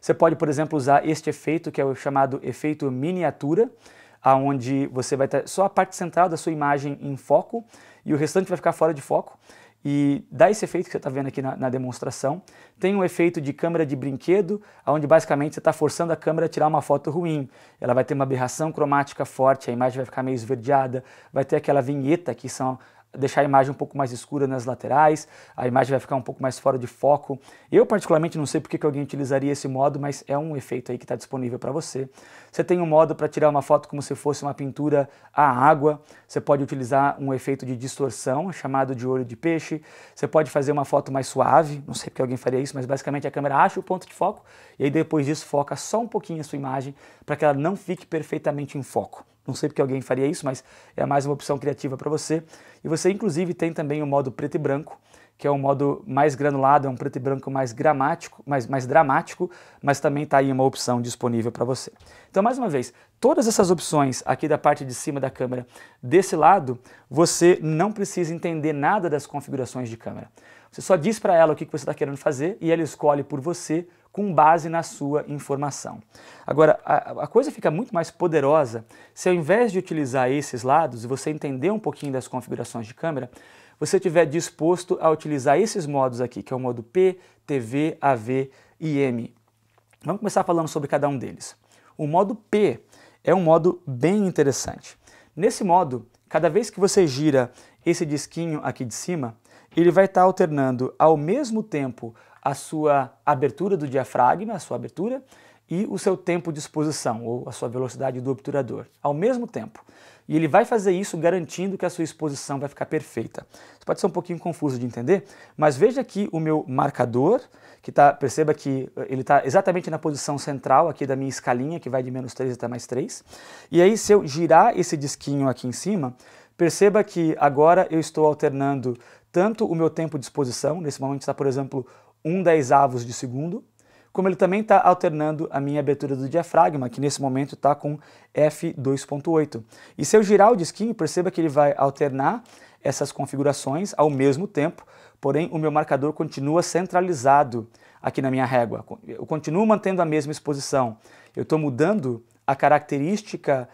Você pode, por exemplo, usar este efeito, que é o chamado efeito miniatura, aonde você vai ter só a parte central da sua imagem em foco e o restante vai ficar fora de foco e dá esse efeito que você está vendo aqui na, na, demonstração. Tem um efeito de câmera de brinquedo, onde basicamente você está forçando a câmera a tirar uma foto ruim. Ela vai ter uma aberração cromática forte, a imagem vai ficar meio esverdeada, vai ter aquela vinheta que são deixar a imagem um pouco mais escura nas laterais, a imagem vai ficar um pouco mais fora de foco. Eu particularmente não sei porque que alguém utilizaria esse modo, mas é um efeito aí que está disponível para você. Você tem um modo para tirar uma foto como se fosse uma pintura à água, você pode utilizar um efeito de distorção, chamado de olho de peixe, você pode fazer uma foto mais suave, não sei porque alguém faria isso, mas basicamente a câmera acha o ponto de foco e aí depois disso foca só um pouquinho a sua imagem para que ela não fique perfeitamente em foco. Não sei porque alguém faria isso, mas é mais uma opção criativa para você. E você, inclusive, tem também o modo preto e branco, que é um modo mais granulado, é um preto e branco mais gramático, mais, mais dramático, mas também está aí uma opção disponível para você. Então, mais uma vez, todas essas opções aqui da parte de cima da câmera, desse lado, você não precisa entender nada das configurações de câmera. Você só diz para ela o que você está querendo fazer e ela escolhe por você com base na sua informação. Agora, a, a, coisa fica muito mais poderosa se ao invés de utilizar esses lados e você entender um pouquinho das configurações de câmera, você estiver disposto a utilizar esses modos aqui, que é o modo P, TV, AV e M. Vamos começar falando sobre cada um deles. O modo P é um modo bem interessante. Nesse modo, cada vez que você gira esse disquinho aqui de cima, ele vai estar tá alternando ao mesmo tempo a sua abertura do diafragma, a sua abertura, e o seu tempo de exposição, ou a sua velocidade do obturador, ao mesmo tempo. E ele vai fazer isso garantindo que a sua exposição vai ficar perfeita. Isso pode ser um pouquinho confuso de entender, mas veja aqui o meu marcador, que tá, perceba que eh, ele está exatamente na posição central aqui da minha escalinha, que vai de menos 3 até mais 3. E aí se eu girar esse disquinho aqui em cima, perceba que agora eu estou alternando tanto o meu tempo de exposição, nesse momento está, por exemplo, um dezavos de segundo, como ele também está alternando a minha abertura do diafragma, que nesse momento está com F2.8. E se eu girar o disquinho, perceba que ele vai alternar essas configurações ao mesmo tempo, porém o meu marcador continua centralizado aqui na minha régua. Eu continuo mantendo a mesma exposição. Eu estou mudando a característica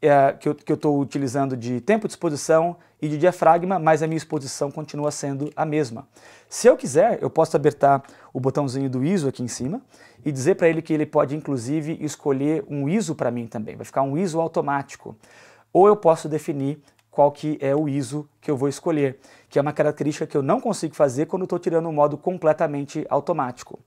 é, que eu estou utilizando de tempo de exposição e de diafragma, mas a minha exposição continua sendo a mesma. Se eu quiser, eu posso apertar o botãozinho do ISO aqui em cima e dizer para ele que ele pode, inclusive, escolher um ISO para mim também. Vai ficar um ISO automático. Ou eu posso definir qual que é o ISO que eu vou escolher, que é uma característica que eu não consigo fazer quando estou tirando um modo completamente automático.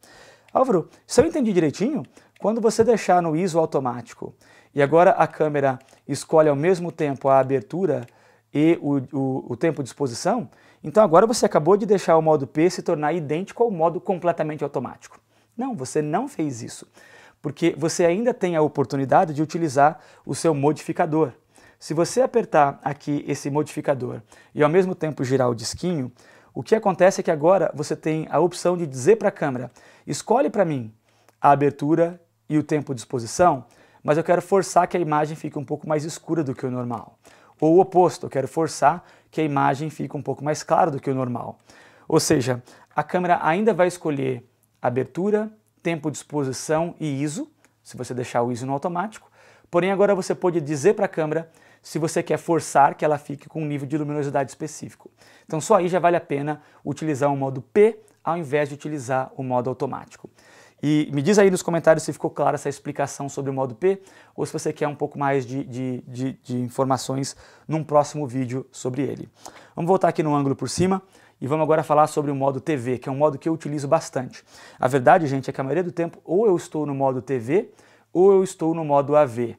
Álvaro, se eu entendi direitinho, quando você deixar no ISO automático e agora a câmera escolhe ao mesmo tempo a abertura e o, o, o, tempo de exposição, então agora você acabou de deixar o modo P se tornar idêntico ao modo completamente automático. Não, você não fez isso, porque você ainda tem a oportunidade de utilizar o seu modificador. Se você apertar aqui esse modificador e ao mesmo tempo girar o disquinho, o que acontece é que agora você tem a opção de dizer para a câmera, escolhe para mim a abertura e o tempo de exposição, mas eu quero forçar que a imagem fique um pouco mais escura do que o normal. Ou o oposto, eu quero forçar que a imagem fique um pouco mais clara do que o normal. Ou seja, a câmera ainda vai escolher abertura, tempo de exposição e ISO, se você deixar o ISO no automático, porém agora você pode dizer para a câmera se você quer forçar que ela fique com um nível de luminosidade específico. Então só aí já vale a pena utilizar o modo P ao invés de utilizar o modo automático. E me diz aí nos comentários se ficou clara essa explicação sobre o modo P ou se você quer um pouco mais de, de, de, de informações num próximo vídeo sobre ele. Vamos voltar aqui no ângulo por cima e vamos agora falar sobre o modo TV, que é um modo que eu utilizo bastante. A verdade, gente, é que a maioria do tempo ou eu estou no modo TV ou eu estou no modo AV. Uh,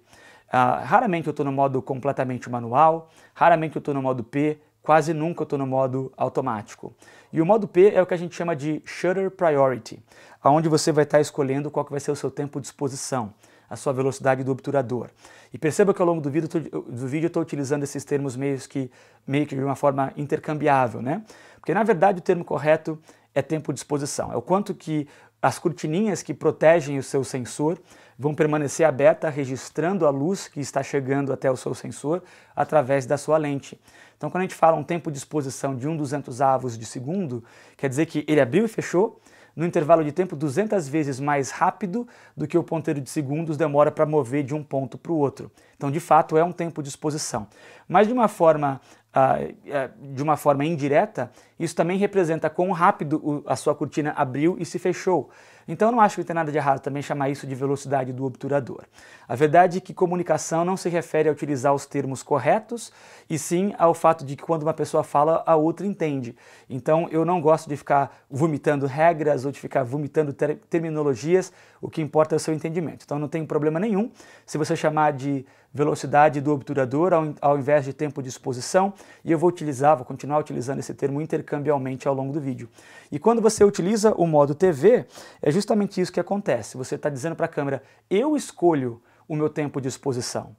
ah, raramente eu estou no modo completamente manual, raramente eu estou no modo P, quase nunca eu estou no modo automático. E o modo P é o que a gente chama de shutter priority, aonde você vai estar tá escolhendo qual que vai ser o seu tempo de exposição, a sua velocidade do obturador. E perceba que ao longo do vídeo, do vídeo eu estou utilizando esses termos meio que, meio que de uma forma intercambiável, né? Porque na verdade o termo correto é tempo de exposição, é o quanto que as cortininhas que protegem o seu sensor vão permanecer abertas, registrando a luz que está chegando até o seu sensor através da sua lente. Então, quando a gente fala um tempo de exposição de 1 um avos de segundo, quer dizer que ele abriu e fechou no intervalo de tempo 200 vezes mais rápido do que o ponteiro de segundos demora para mover de um ponto para o outro. Então, de fato, é um tempo de exposição. Mas de uma forma Uh, de uma forma indireta, isso também representa quão rápido a sua cortina abriu e se fechou. Então eu não acho que tem nada de errado também chamar isso de velocidade do obturador. A verdade é que comunicação não se refere a utilizar os termos corretos, e sim ao fato de que quando uma pessoa fala, a outra entende. Então eu não gosto de ficar vomitando regras ou de ficar vomitando ter terminologias, o que importa é o seu entendimento. Então não tem problema nenhum se você chamar de velocidade do obturador ao, ao invés de tempo de exposição, e eu vou utilizar, vou continuar utilizando esse termo intercambialmente ao longo do vídeo. E quando você utiliza o modo TV, é justamente isso que acontece. Você está dizendo para a câmera, eu escolho o meu tempo de exposição.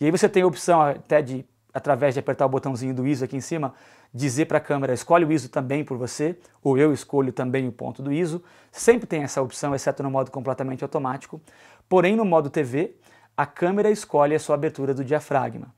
E aí você tem a opção até de, através de apertar o botãozinho do ISO aqui em cima, dizer para a câmera, escolhe o ISO também por você, ou eu escolho também o ponto do ISO. Sempre tem essa opção, exceto no modo completamente automático. Porém, no modo TV, a câmera escolhe a sua abertura do diafragma.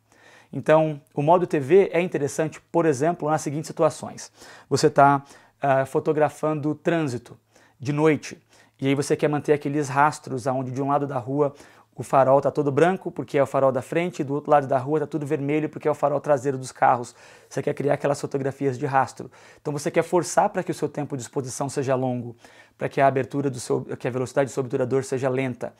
Então, o modo TV é interessante, por exemplo, nas seguintes situações. Você está uh, ah, fotografando trânsito de noite, e aí você quer manter aqueles rastros onde de um lado da rua o farol está todo branco, porque é o farol da frente, e do outro lado da rua está tudo vermelho, porque é o farol traseiro dos carros. Você quer criar aquelas fotografias de rastro. Então você quer forçar para que o seu tempo de exposição seja longo, para que a abertura do seu, que a velocidade do seu obturador seja lenta.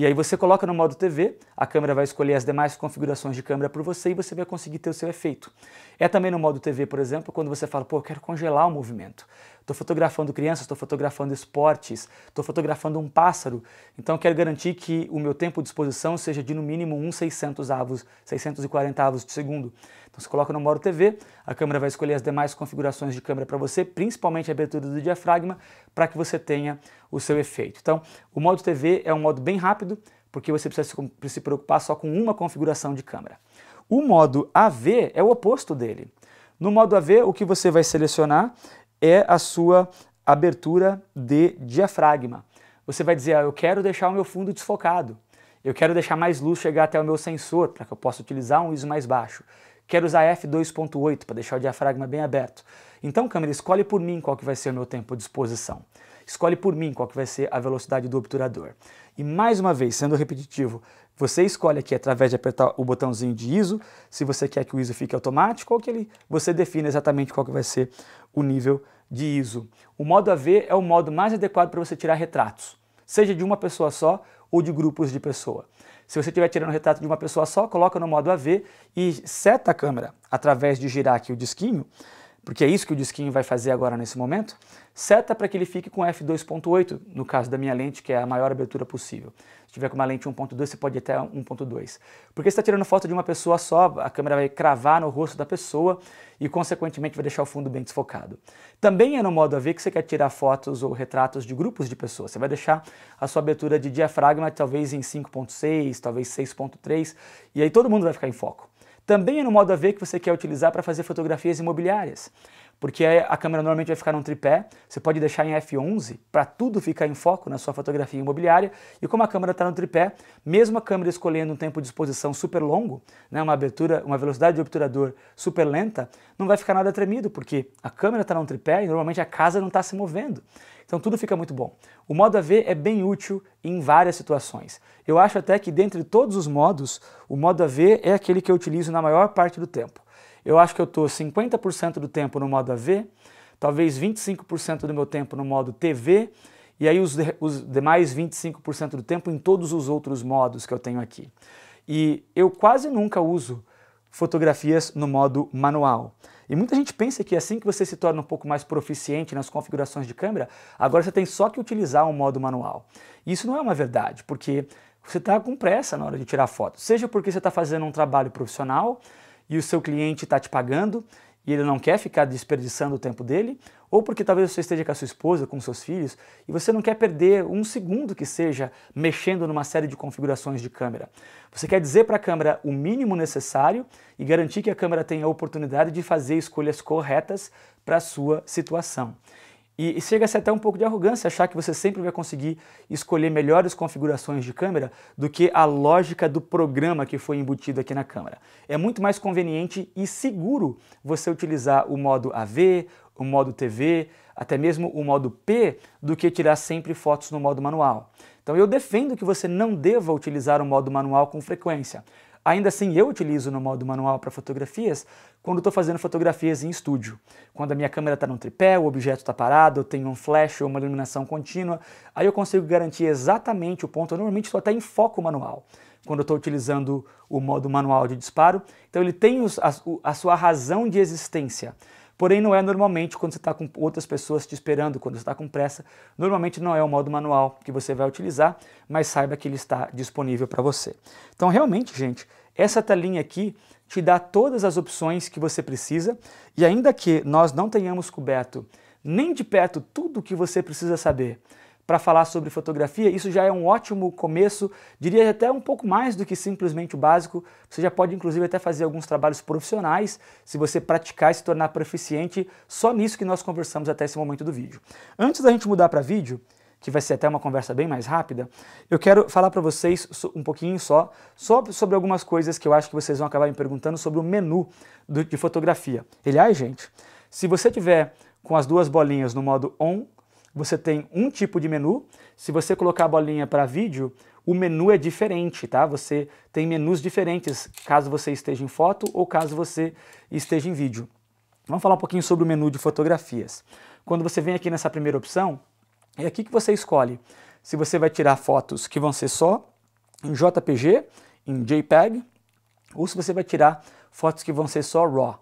E aí você coloca no modo TV, a câmera vai escolher as demais configurações de câmera para você e você vai conseguir ter o seu efeito. É também no modo TV, por exemplo, quando você fala, pô, eu quero congelar o movimento. Estou fotografando crianças, estou fotografando esportes, estou fotografando um pássaro. Então quero garantir que o meu tempo de exposição seja de no mínimo uns 600 avos, 640 avos de segundo. Então você coloca no modo TV, a câmera vai escolher as demais configurações de câmera para você, principalmente a abertura do diafragma, para que você tenha o seu efeito. Então o modo TV é um modo bem rápido, porque você precisa se preocupar só com uma configuração de câmera. O modo AV é o oposto dele. No modo AV, o que você vai selecionar é a sua abertura de diafragma. Você vai dizer, ah, eu quero deixar o meu fundo desfocado, eu quero deixar mais luz chegar até o meu sensor, para que eu possa utilizar um ISO mais baixo. Quero usar f2.8 para deixar o diafragma bem aberto. Então, câmera, escolhe por mim qual que vai ser o meu tempo de exposição. Escolhe por mim qual que vai ser a velocidade do obturador. E mais uma vez, sendo repetitivo, você escolhe aqui através de apertar o botãozinho de ISO, se você quer que o ISO fique automático ou que ele, você define exatamente qual que vai ser o nível de ISO. O modo AV é o modo mais adequado para você tirar retratos, seja de uma pessoa só ou de grupos de pessoa. Se você estiver tirando retrato de uma pessoa só, coloca no modo AV e seta a câmera através de girar aqui o disquinho, porque é isso que o disquinho vai fazer agora nesse momento seta para que ele fique com f2.8, no caso da minha lente, que é a maior abertura possível. Se tiver com uma lente 1.2, você pode ir até 1.2. Porque se está tirando foto de uma pessoa só, a câmera vai cravar no rosto da pessoa e, consequentemente, vai deixar o fundo bem desfocado. Também é no modo AV que você quer tirar fotos ou retratos de grupos de pessoas. Você vai deixar a sua abertura de diafragma talvez em 5.6, talvez 6.3, e aí todo mundo vai ficar em foco. Também é no modo AV que você quer utilizar para fazer fotografias imobiliárias porque a câmera normalmente vai ficar num tripé, você pode deixar em F11 para tudo ficar em foco na sua fotografia imobiliária, e como a câmera está no tripé, mesmo a câmera escolhendo um tempo de exposição super longo, né, uma abertura, uma velocidade de obturador super lenta, não vai ficar nada tremido, porque a câmera está num tripé e normalmente a casa não está se movendo. Então tudo fica muito bom. O modo AV é bem útil em várias situações. Eu acho até que dentre todos os modos, o modo AV é aquele que eu utilizo na maior parte do tempo eu acho que eu estou 50% do tempo no modo AV, talvez 25% do meu tempo no modo TV, e aí os, os demais 25% do tempo em todos os outros modos que eu tenho aqui. E eu quase nunca uso fotografias no modo manual. E muita gente pensa que assim que você se torna um pouco mais proficiente nas configurações de câmera, agora você tem só que utilizar um modo manual. Isso não é uma verdade, porque você está com pressa na hora de tirar foto, seja porque você está fazendo um trabalho profissional, e o seu cliente está te pagando e ele não quer ficar desperdiçando o tempo dele, ou porque talvez você esteja com a sua esposa, com seus filhos, e você não quer perder um segundo que seja mexendo numa série de configurações de câmera. Você quer dizer para a câmera o mínimo necessário e garantir que a câmera tenha a oportunidade de fazer escolhas corretas para a sua situação. E, chega-se até um pouco de arrogância achar que você sempre vai conseguir escolher melhores configurações de câmera do que a lógica do programa que foi embutido aqui na câmera. É muito mais conveniente e seguro você utilizar o modo AV, o modo TV, até mesmo o modo P, do que tirar sempre fotos no modo manual. Então eu defendo que você não deva utilizar o modo manual com frequência, Ainda assim, eu utilizo no modo manual para fotografias quando estou fazendo fotografias em estúdio. Quando a minha câmera está num tripé, o objeto está parado, eu tenho um flash ou uma iluminação contínua, aí eu consigo garantir exatamente o ponto. Eu normalmente estou até em foco manual quando eu estou utilizando o modo manual de disparo. Então ele tem os, a, a sua razão de existência. Porém, não é normalmente quando você está com outras pessoas te esperando, quando você está com pressa. Normalmente não é o modo manual que você vai utilizar, mas saiba que ele está disponível para você. Então, realmente, gente, essa telinha aqui te dá todas as opções que você precisa e ainda que nós não tenhamos coberto nem de perto tudo o que você precisa saber, para falar sobre fotografia, isso já é um ótimo começo, diria até um pouco mais do que simplesmente o básico. Você já pode, inclusive, até fazer alguns trabalhos profissionais se você praticar e se tornar proficiente só nisso que nós conversamos até esse momento do vídeo. Antes da gente mudar para vídeo, que vai ser até uma conversa bem mais rápida, eu quero falar para vocês um pouquinho só, só sobre algumas coisas que eu acho que vocês vão acabar me perguntando sobre o menu de fotografia. Aliás, gente, se você tiver com as duas bolinhas no modo on você tem um tipo de menu. Se você colocar a bolinha para vídeo, o menu é diferente, tá? Você tem menus diferentes caso você esteja em foto ou caso você esteja em vídeo. Vamos falar um pouquinho sobre o menu de fotografias. Quando você vem aqui nessa primeira opção, é aqui que você escolhe se você vai tirar fotos que vão ser só em JPG, em JPEG, ou se você vai tirar fotos que vão ser só RAW,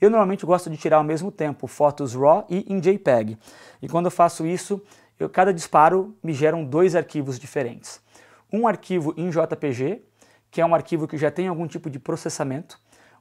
eu normalmente gosto de tirar ao mesmo tempo fotos RAW e em JPEG. E quando eu faço isso, eu, cada disparo me geram dois arquivos diferentes. Um arquivo em JPG, que é um arquivo que já tem algum tipo de processamento,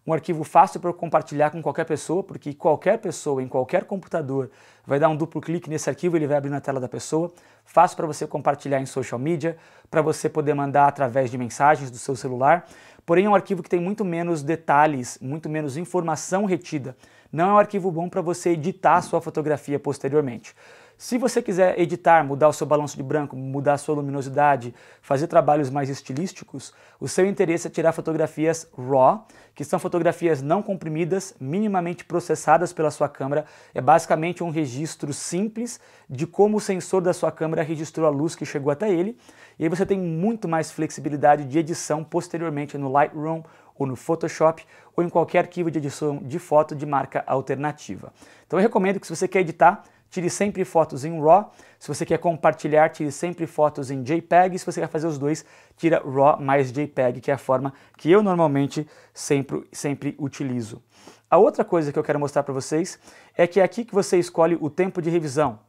um arquivo fácil para compartilhar com qualquer pessoa, porque qualquer pessoa em qualquer computador vai dar um duplo clique nesse arquivo, ele vai abrir na tela da pessoa. Fácil para você compartilhar em social media, para você poder mandar através de mensagens do seu celular. Porém, é um arquivo que tem muito menos detalhes, muito menos informação retida. Não é um arquivo bom para você editar a sua fotografia posteriormente. Se você quiser editar, mudar o seu balanço de branco, mudar a sua luminosidade, fazer trabalhos mais estilísticos, o seu interesse é tirar fotografias RAW, que são fotografias não comprimidas, minimamente processadas pela sua câmera. É basicamente um registro simples de como o sensor da sua câmera registrou a luz que chegou até ele. E aí você tem muito mais flexibilidade de edição posteriormente no Lightroom ou no Photoshop ou em qualquer arquivo de edição de foto de marca alternativa. Então eu recomendo que se você quer editar, tire sempre fotos em RAW. Se você quer compartilhar, tire sempre fotos em JPEG. Se você quer fazer os dois, tira RAW mais JPEG, que é a forma que eu normalmente sempre, sempre utilizo. A outra coisa que eu quero mostrar para vocês é que é aqui que você escolhe o tempo de revisão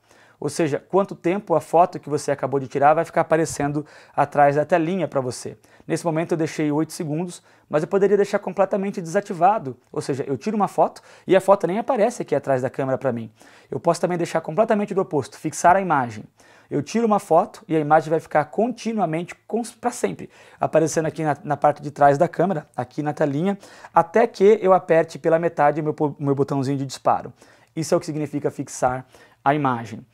ou seja, quanto tempo a foto que você acabou de tirar vai ficar aparecendo atrás da telinha para você. Nesse momento eu deixei 8 segundos, mas eu poderia deixar completamente desativado, ou seja, eu tiro uma foto e a foto nem aparece aqui atrás da câmera para mim. Eu posso também deixar completamente do oposto, fixar a imagem. Eu tiro uma foto e a imagem vai ficar continuamente, para sempre, aparecendo aqui na, na, parte de trás da câmera, aqui na telinha, até que eu aperte pela metade o meu, meu botãozinho de disparo. Isso é o que significa fixar a imagem.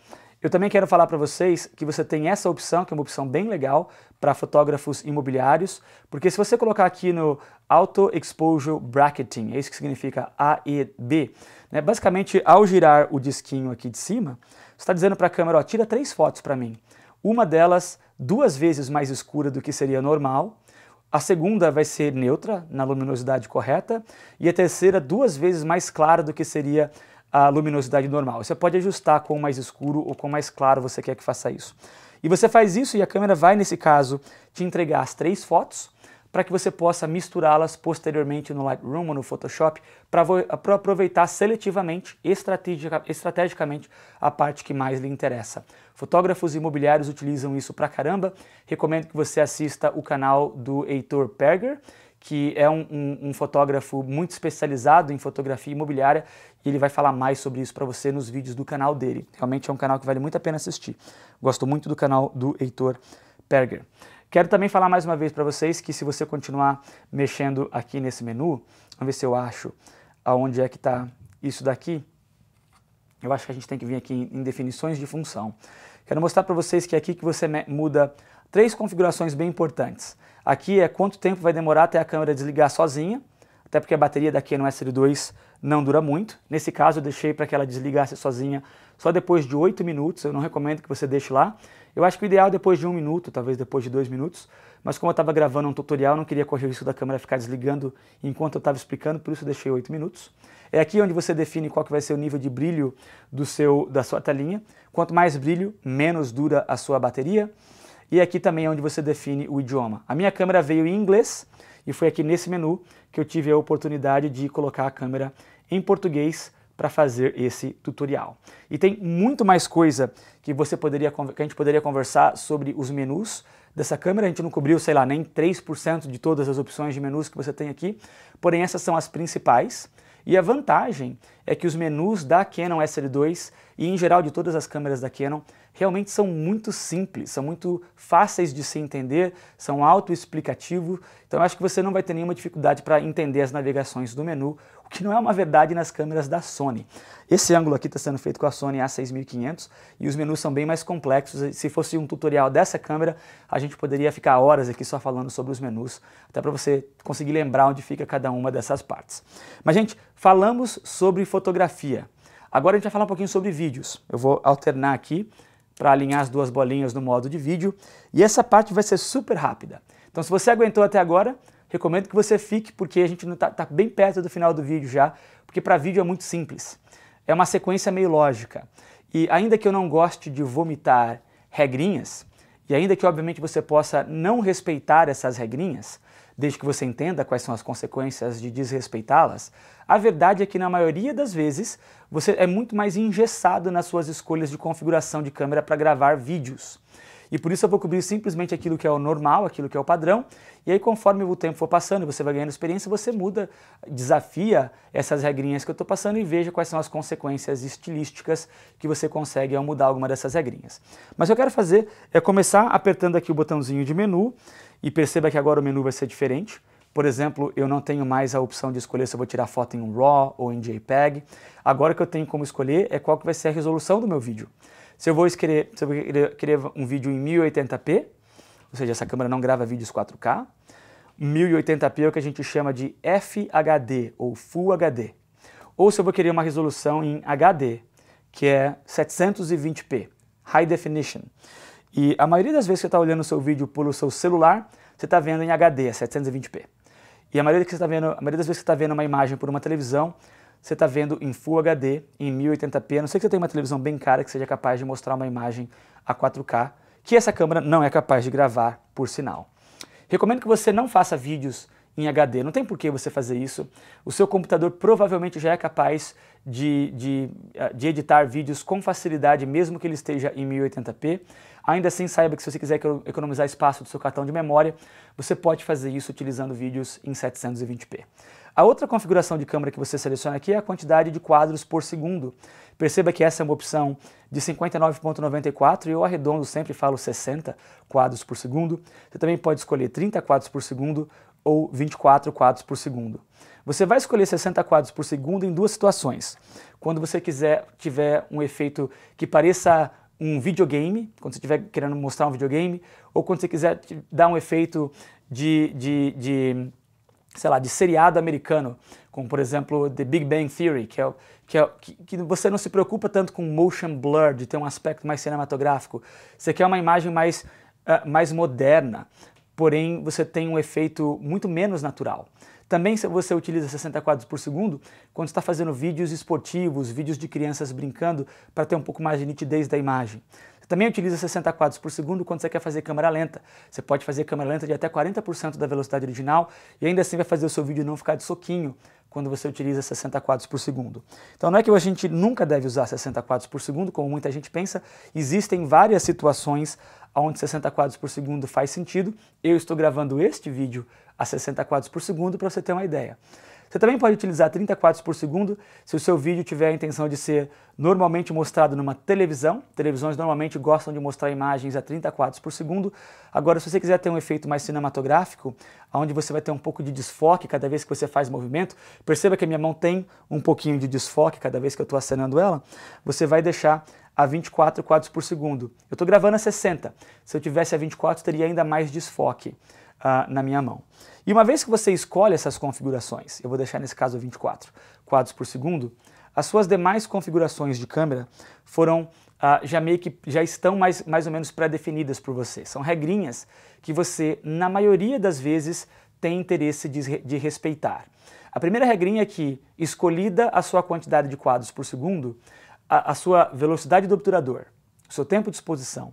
Eu também quero falar para vocês que você tem essa opção, que é uma opção bem legal para fotógrafos imobiliários, porque se você colocar aqui no Auto Exposure Bracketing, é isso que significa AEB, né? basicamente ao girar o disquinho aqui de cima, você está dizendo para a câmera, ó, tira três fotos para mim. Uma delas duas vezes mais escura do que seria normal, a segunda vai ser neutra, na luminosidade correta, e a terceira duas vezes mais clara do que seria normal a luminosidade normal. Você pode ajustar o mais escuro ou o mais claro você quer que faça isso. E você faz isso e a câmera vai, nesse caso, te entregar as três fotos para que você possa misturá-las posteriormente no Lightroom ou no Photoshop para aproveitar seletivamente, estrategica, estrategicamente, a parte que mais lhe interessa. Fotógrafos imobiliários utilizam isso pra caramba. Recomendo que você assista o canal do Heitor Perger que é um, um, um, fotógrafo muito especializado em fotografia imobiliária e ele vai falar mais sobre isso para você nos vídeos do canal dele. Realmente é um canal que vale muito a pena assistir. Gosto muito do canal do Heitor Perger. Quero também falar mais uma vez para vocês que se você continuar mexendo aqui nesse menu, vamos ver se eu acho aonde é que está isso daqui. Eu acho que a gente tem que vir aqui em, em definições de função. Quero mostrar para vocês que é aqui que você muda três configurações bem importantes. Aqui é quanto tempo vai demorar até a câmera desligar sozinha, até porque a bateria da Canon S2 não dura muito. Nesse caso eu deixei para que ela desligasse sozinha só depois de 8 minutos, eu não recomendo que você deixe lá. Eu acho que o ideal é depois de 1 minuto, talvez depois de 2 minutos, mas como eu estava gravando um tutorial, eu não queria correr o risco da câmera ficar desligando enquanto eu estava explicando, por isso eu deixei 8 minutos. É aqui onde você define qual que vai ser o nível de brilho do seu, da sua telinha. Quanto mais brilho, menos dura a sua bateria. E aqui também é onde você define o idioma. A minha câmera veio em inglês e foi aqui nesse menu que eu tive a oportunidade de colocar a câmera em português para fazer esse tutorial. E tem muito mais coisa que você poderia que a gente poderia conversar sobre os menus dessa câmera. A gente não cobriu, sei lá, nem 3% de todas as opções de menus que você tem aqui, porém essas são as principais. E a vantagem é que os menus da Canon SL2 e em geral de todas as câmeras da Canon realmente são muito simples, são muito fáceis de se entender, são autoexplicativos. Então acho que você não vai ter nenhuma dificuldade para entender as navegações do menu, o que não é uma verdade nas câmeras da Sony. Esse ângulo aqui está sendo feito com a Sony A6500 e os menus são bem mais complexos. Se fosse um tutorial dessa câmera, a gente poderia ficar horas aqui só falando sobre os menus, até para você conseguir lembrar onde fica cada uma dessas partes. Mas, gente, falamos sobre fotografia. Agora a gente vai falar um pouquinho sobre vídeos. Eu vou alternar aqui para alinhar as duas bolinhas no modo de vídeo. E essa parte vai ser super rápida. Então se você aguentou até agora, recomendo que você fique, porque a gente está tá bem perto do final do vídeo já, porque para vídeo é muito simples. É uma sequência meio lógica. E ainda que eu não goste de vomitar regrinhas, e ainda que obviamente você possa não respeitar essas regrinhas, desde que você entenda quais são as consequências de desrespeitá-las, a verdade é que na maioria das vezes você é muito mais engessado nas suas escolhas de configuração de câmera para gravar vídeos. E por isso eu vou cobrir simplesmente aquilo que é o normal, aquilo que é o padrão. E aí, conforme o tempo for passando e você vai ganhando experiência, você muda, desafia essas regrinhas que eu estou passando e veja quais são as consequências estilísticas que você consegue ao mudar alguma dessas regrinhas. Mas o que eu quero fazer é começar apertando aqui o botãozinho de menu e perceba que agora o menu vai ser diferente. Por exemplo, eu não tenho mais a opção de escolher se eu vou tirar foto em RAW ou em JPEG. Agora o que eu tenho como escolher é qual que vai ser a resolução do meu vídeo. Se eu vou escrever, se eu vou querer um vídeo em 1080p, ou seja, essa câmera não grava vídeos 4K, 1080p é o que a gente chama de FHD ou Full HD. Ou se eu vou querer uma resolução em HD, que é 720p, High Definition. E a maioria das vezes que você está olhando o seu vídeo pelo seu celular, você está vendo em HD, 720p. E a maioria, que você tá vendo, a maioria das vezes que você está vendo uma imagem por uma televisão, você está vendo em Full HD, em 1080p. A não sei que você tenha uma televisão bem cara que seja capaz de mostrar uma imagem a 4K, que essa câmera não é capaz de gravar, por sinal. Recomendo que você não faça vídeos em HD, não tem por que você fazer isso. O seu computador provavelmente já é capaz de, de, ah, de editar vídeos com facilidade, mesmo que ele esteja em 1080p. Ainda assim, saiba que se você quiser economizar espaço do seu cartão de memória, você pode fazer isso utilizando vídeos em 720p. A outra configuração de câmera que você seleciona aqui é a quantidade de quadros por segundo. Perceba que essa é uma opção de 59.94 e eu arredondo sempre falo 60 quadros por segundo. Você também pode escolher 30 quadros por segundo ou 24 quadros por segundo. Você vai escolher 60 quadros por segundo em duas situações. Quando você quiser tiver um efeito que pareça um videogame, quando você estiver querendo mostrar um videogame, ou quando você quiser dar um efeito de, de, de, sei lá, de seriado americano, como por exemplo The Big Bang Theory, que, é, que, é, que, que você não se preocupa tanto com motion blur, de ter um aspecto mais cinematográfico. Você quer uma imagem mais, uh, mais moderna, porém você tem um efeito muito menos natural. Também você utiliza 60 quadros por segundo quando está fazendo vídeos esportivos, vídeos de crianças brincando, para ter um pouco mais de nitidez da imagem. Você também utiliza 60 quadros por segundo quando você quer fazer câmera lenta. Você pode fazer câmera lenta de até 40% da velocidade original e ainda assim vai fazer o seu vídeo não ficar de soquinho quando você utiliza 60 quadros por segundo. Então não é que a gente nunca deve usar 60 quadros por segundo, como muita gente pensa, existem várias situações onde 60 quadros por segundo faz sentido. Eu estou gravando este vídeo a 60 quadros por segundo para você ter uma ideia. Você também pode utilizar 30 quadros por segundo se o seu vídeo tiver a intenção de ser normalmente mostrado numa televisão. Televisões normalmente gostam de mostrar imagens a 30 quadros por segundo. Agora, se você quiser ter um efeito mais cinematográfico, onde você vai ter um pouco de desfoque cada vez que você faz movimento, perceba que a minha mão tem um pouquinho de desfoque cada vez que eu estou acenando ela, você vai deixar a 24 quadros por segundo. Eu estou gravando a 60. Se eu tivesse a 24, teria ainda mais desfoque uh, na minha mão. E uma vez que você escolhe essas configurações, eu vou deixar nesse caso 24 quadros por segundo, as suas demais configurações de câmera foram ah, já meio que já estão mais, mais ou menos pré-definidas por você. São regrinhas que você, na maioria das vezes, tem interesse de, de respeitar. A primeira regrinha é que, escolhida a sua quantidade de quadros por segundo, a, a sua velocidade do obturador, o seu tempo de exposição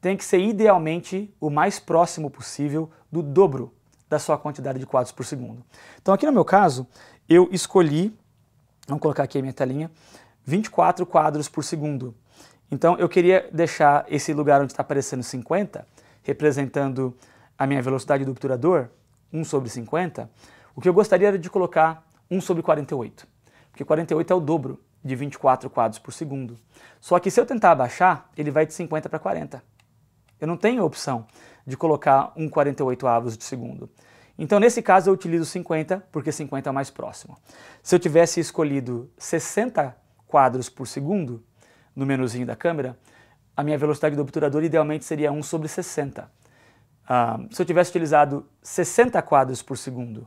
tem que ser idealmente o mais próximo possível do dobro da sua quantidade de quadros por segundo. Então aqui no meu caso, eu escolhi, vamos colocar aqui a minha telinha, 24 quadros por segundo. Então eu queria deixar esse lugar onde está aparecendo 50, representando a minha velocidade do obturador, 1 sobre 50, o que eu gostaria era de colocar 1 sobre 48, porque 48 é o dobro de 24 quadros por segundo. Só que se eu tentar abaixar, ele vai de 50 para 40. Eu não tenho opção de colocar um 48 avos de segundo. Então, nesse caso, eu utilizo 50, porque 50 é o mais próximo. Se eu tivesse escolhido 60 quadros por segundo, no menuzinho da câmera, a minha velocidade do obturador idealmente seria 1 sobre 60. Uh, ah, se eu tivesse utilizado 60 quadros por segundo,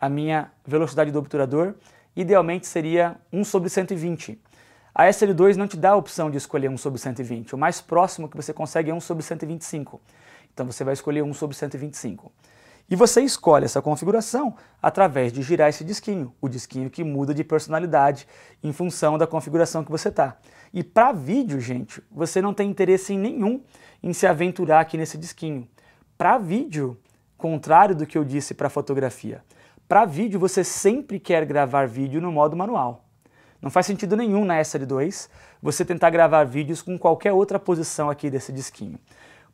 a minha velocidade do obturador idealmente seria 1 sobre 120. A SL2 não te dá a opção de escolher um sobre 120. O mais próximo que você consegue é um sobre 125. Então você vai escolher um sobre 125. E você escolhe essa configuração através de girar esse disquinho, o disquinho que muda de personalidade em função da configuração que você está. E para vídeo, gente, você não tem interesse em nenhum em se aventurar aqui nesse disquinho. Para vídeo, contrário do que eu disse para fotografia, para vídeo você sempre quer gravar vídeo no modo manual. Não faz sentido nenhum na SL2 você tentar gravar vídeos com qualquer outra posição aqui desse disquinho.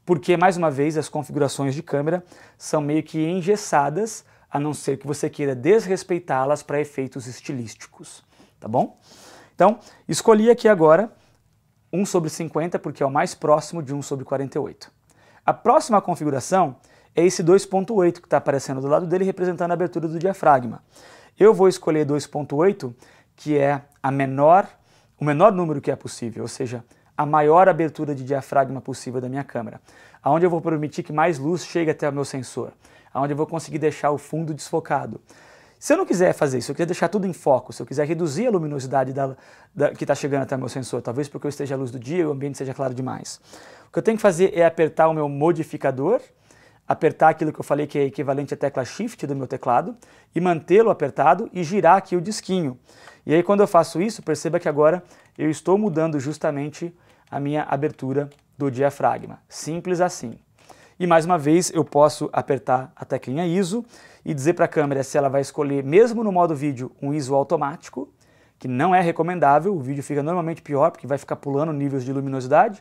Porque, mais uma vez, as configurações de câmera são meio que engessadas, a não ser que você queira desrespeitá-las para efeitos estilísticos, tá bom? Então, escolhi aqui agora 1 sobre 50, porque é o mais próximo de 1 sobre 48. A próxima configuração é esse 2.8 que está aparecendo do lado dele, representando a abertura do diafragma. Eu vou escolher 2.8, que é a menor, o menor número que é possível, ou seja, a maior abertura de diafragma possível da minha câmera, aonde eu vou permitir que mais luz chegue até o meu sensor, aonde eu vou conseguir deixar o fundo desfocado. Se eu não quiser fazer isso, eu quiser deixar tudo em foco, se eu quiser reduzir a luminosidade da, da, que está chegando até o meu sensor, talvez porque eu esteja à luz do dia e o ambiente seja claro demais. O que eu tenho que fazer é apertar o meu modificador, apertar aquilo que eu falei que é equivalente à tecla Shift do meu teclado, e mantê-lo apertado e girar aqui o disquinho. E aí quando eu faço isso, perceba que agora eu estou mudando justamente a minha abertura do diafragma. Simples assim. E mais uma vez eu posso apertar a teclinha ISO e dizer para a câmera se ela vai escolher, mesmo no modo vídeo, um ISO automático, que não é recomendável, o vídeo fica normalmente pior porque vai ficar pulando níveis de luminosidade,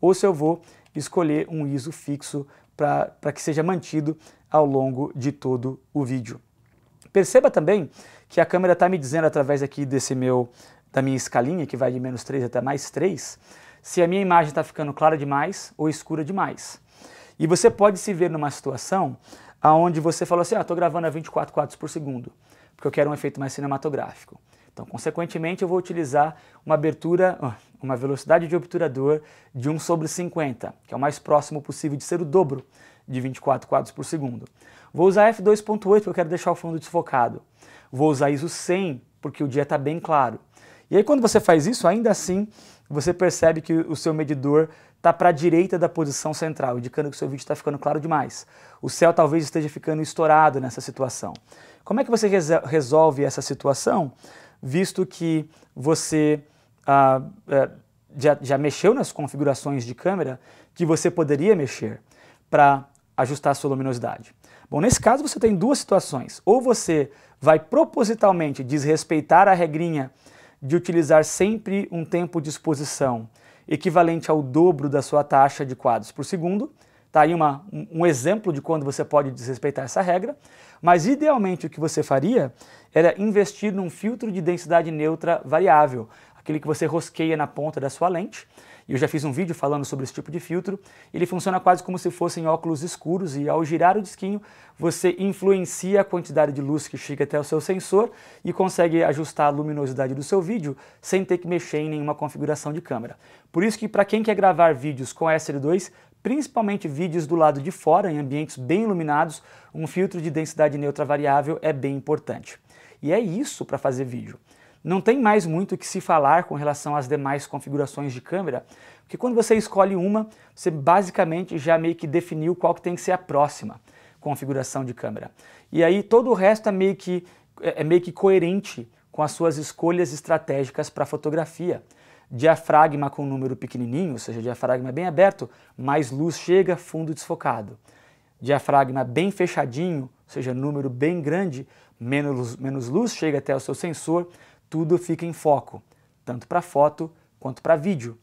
ou se eu vou escolher um ISO fixo para que seja mantido ao longo de todo o vídeo. Perceba também que a câmera está me dizendo através aqui desse meu, da minha escalinha, que vai de menos 3 até mais 3, se a minha imagem está ficando clara demais ou escura demais. E você pode se ver numa situação aonde você falou assim, ah, estou gravando a 24 quadros por segundo, porque eu quero um efeito mais cinematográfico. Então, consequentemente, eu vou utilizar uma abertura, ah, uma velocidade de obturador de 1 sobre 50, que é o mais próximo possível de ser o dobro de 24 quadros por segundo. Vou usar f2.8 porque eu quero deixar o fundo desfocado vou usar ISO 100 porque o dia está bem claro. E aí quando você faz isso, ainda assim, você percebe que o seu medidor está para a direita da posição central, indicando que o seu vídeo está ficando claro demais. O céu talvez esteja ficando estourado nessa situação. Como é que você resolve essa situação, visto que você ah, é, já, já mexeu nas configurações de câmera que você poderia mexer para ajustar a sua luminosidade? Bom, nesse caso você tem duas situações. Ou você vai propositalmente desrespeitar a regrinha de utilizar sempre um tempo de exposição equivalente ao dobro da sua taxa de quadros por segundo, Está aí uma, um exemplo de quando você pode desrespeitar essa regra, mas idealmente o que você faria era investir num filtro de densidade neutra variável, aquele que você rosqueia na ponta da sua lente, eu já fiz um vídeo falando sobre esse tipo de filtro. Ele funciona quase como se fossem óculos escuros e ao girar o disquinho você influencia a quantidade de luz que chega até o seu sensor e consegue ajustar a luminosidade do seu vídeo sem ter que mexer em nenhuma configuração de câmera. Por isso que para quem quer gravar vídeos com SL2, principalmente vídeos do lado de fora, em ambientes bem iluminados, um filtro de densidade neutra variável é bem importante. E é isso para fazer vídeo. Não tem mais muito o que se falar com relação às demais configurações de câmera, porque quando você escolhe uma, você basicamente já meio que definiu qual que tem que ser a próxima configuração de câmera. E aí todo o resto é meio que, é, é meio que coerente com as suas escolhas estratégicas para fotografia. Diafragma com um número pequenininho, ou seja, diafragma bem aberto, mais luz chega, fundo desfocado. Diafragma bem fechadinho, ou seja, número bem grande, menos, menos luz chega até o seu sensor, tudo fica em foco, tanto para foto quanto para vídeo.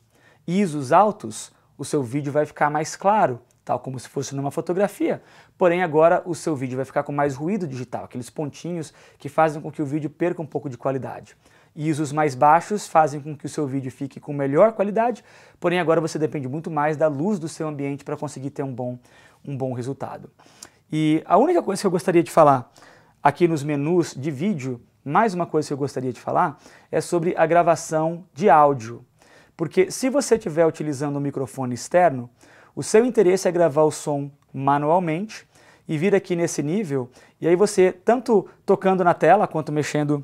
ISOs altos, o seu vídeo vai ficar mais claro, tal como se fosse numa fotografia. Porém, agora o seu vídeo vai ficar com mais ruído digital, aqueles pontinhos que fazem com que o vídeo perca um pouco de qualidade. ISOs mais baixos fazem com que o seu vídeo fique com melhor qualidade, porém agora você depende muito mais da luz do seu ambiente para conseguir ter um bom, um bom resultado. E a única coisa que eu gostaria de falar aqui nos menus de vídeo mais uma coisa que eu gostaria de falar é sobre a gravação de áudio. Porque se você estiver utilizando um microfone externo, o seu interesse é gravar o som manualmente e vir aqui nesse nível, e aí você, tanto tocando na tela quanto mexendo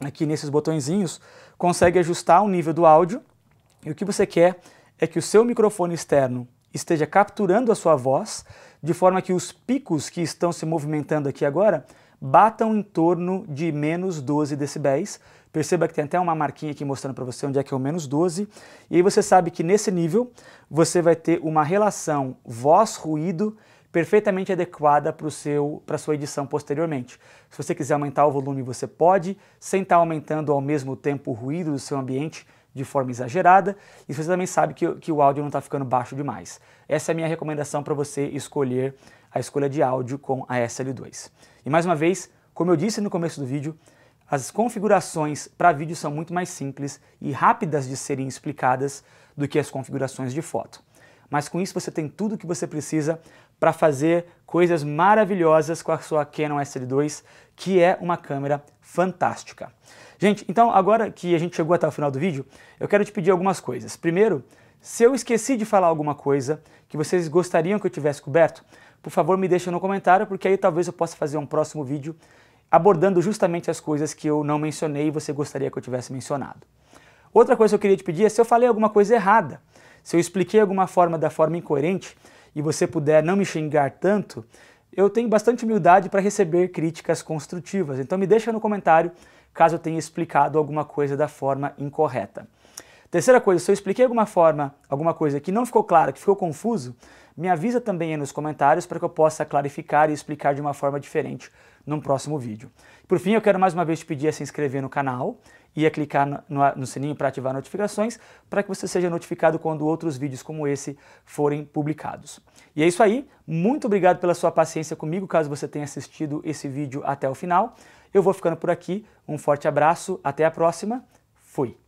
aqui nesses botõezinhos, consegue ajustar o nível do áudio. E o que você quer é que o seu microfone externo esteja capturando a sua voz, de forma que os picos que estão se movimentando aqui agora batam em torno de menos 12 decibéis. Perceba que tem até uma marquinha aqui mostrando para você onde é que é o menos 12. E aí você sabe que nesse nível você vai ter uma relação voz-ruído perfeitamente adequada para a sua edição posteriormente. Se você quiser aumentar o volume, você pode, sem estar tá aumentando ao mesmo tempo o ruído do seu ambiente de forma exagerada, e você também sabe que, que o áudio não está ficando baixo demais. Essa é a minha recomendação para você escolher a escolha de áudio com a SL2. E mais uma vez, como eu disse no começo do vídeo, as configurações para vídeo são muito mais simples e rápidas de serem explicadas do que as configurações de foto. Mas com isso você tem tudo o que você precisa para fazer coisas maravilhosas com a sua Canon SL2, que é uma câmera fantástica. Gente, então agora que a gente chegou até o final do vídeo, eu quero te pedir algumas coisas. Primeiro, se eu esqueci de falar alguma coisa que vocês gostariam que eu tivesse coberto, por favor me deixa no comentário, porque aí talvez eu possa fazer um próximo vídeo abordando justamente as coisas que eu não mencionei e você gostaria que eu tivesse mencionado. Outra coisa que eu queria te pedir é se eu falei alguma coisa errada, se eu expliquei alguma forma da forma incoerente e você puder não me xingar tanto, eu tenho bastante humildade para receber críticas construtivas, então me deixa no comentário caso eu tenha explicado alguma coisa da forma incorreta. Terceira coisa, se eu expliquei alguma forma, alguma coisa que não ficou clara, que ficou confuso, me avisa também aí nos comentários para que eu possa clarificar e explicar de uma forma diferente num próximo vídeo. Por fim, eu quero mais uma vez te pedir a se inscrever no canal e a clicar no, no, no sininho para ativar notificações para que você seja notificado quando outros vídeos como esse forem publicados. E é isso aí, muito obrigado pela sua paciência comigo, caso você tenha assistido esse vídeo até o final. Eu vou ficando por aqui, um forte abraço, até a próxima, fui!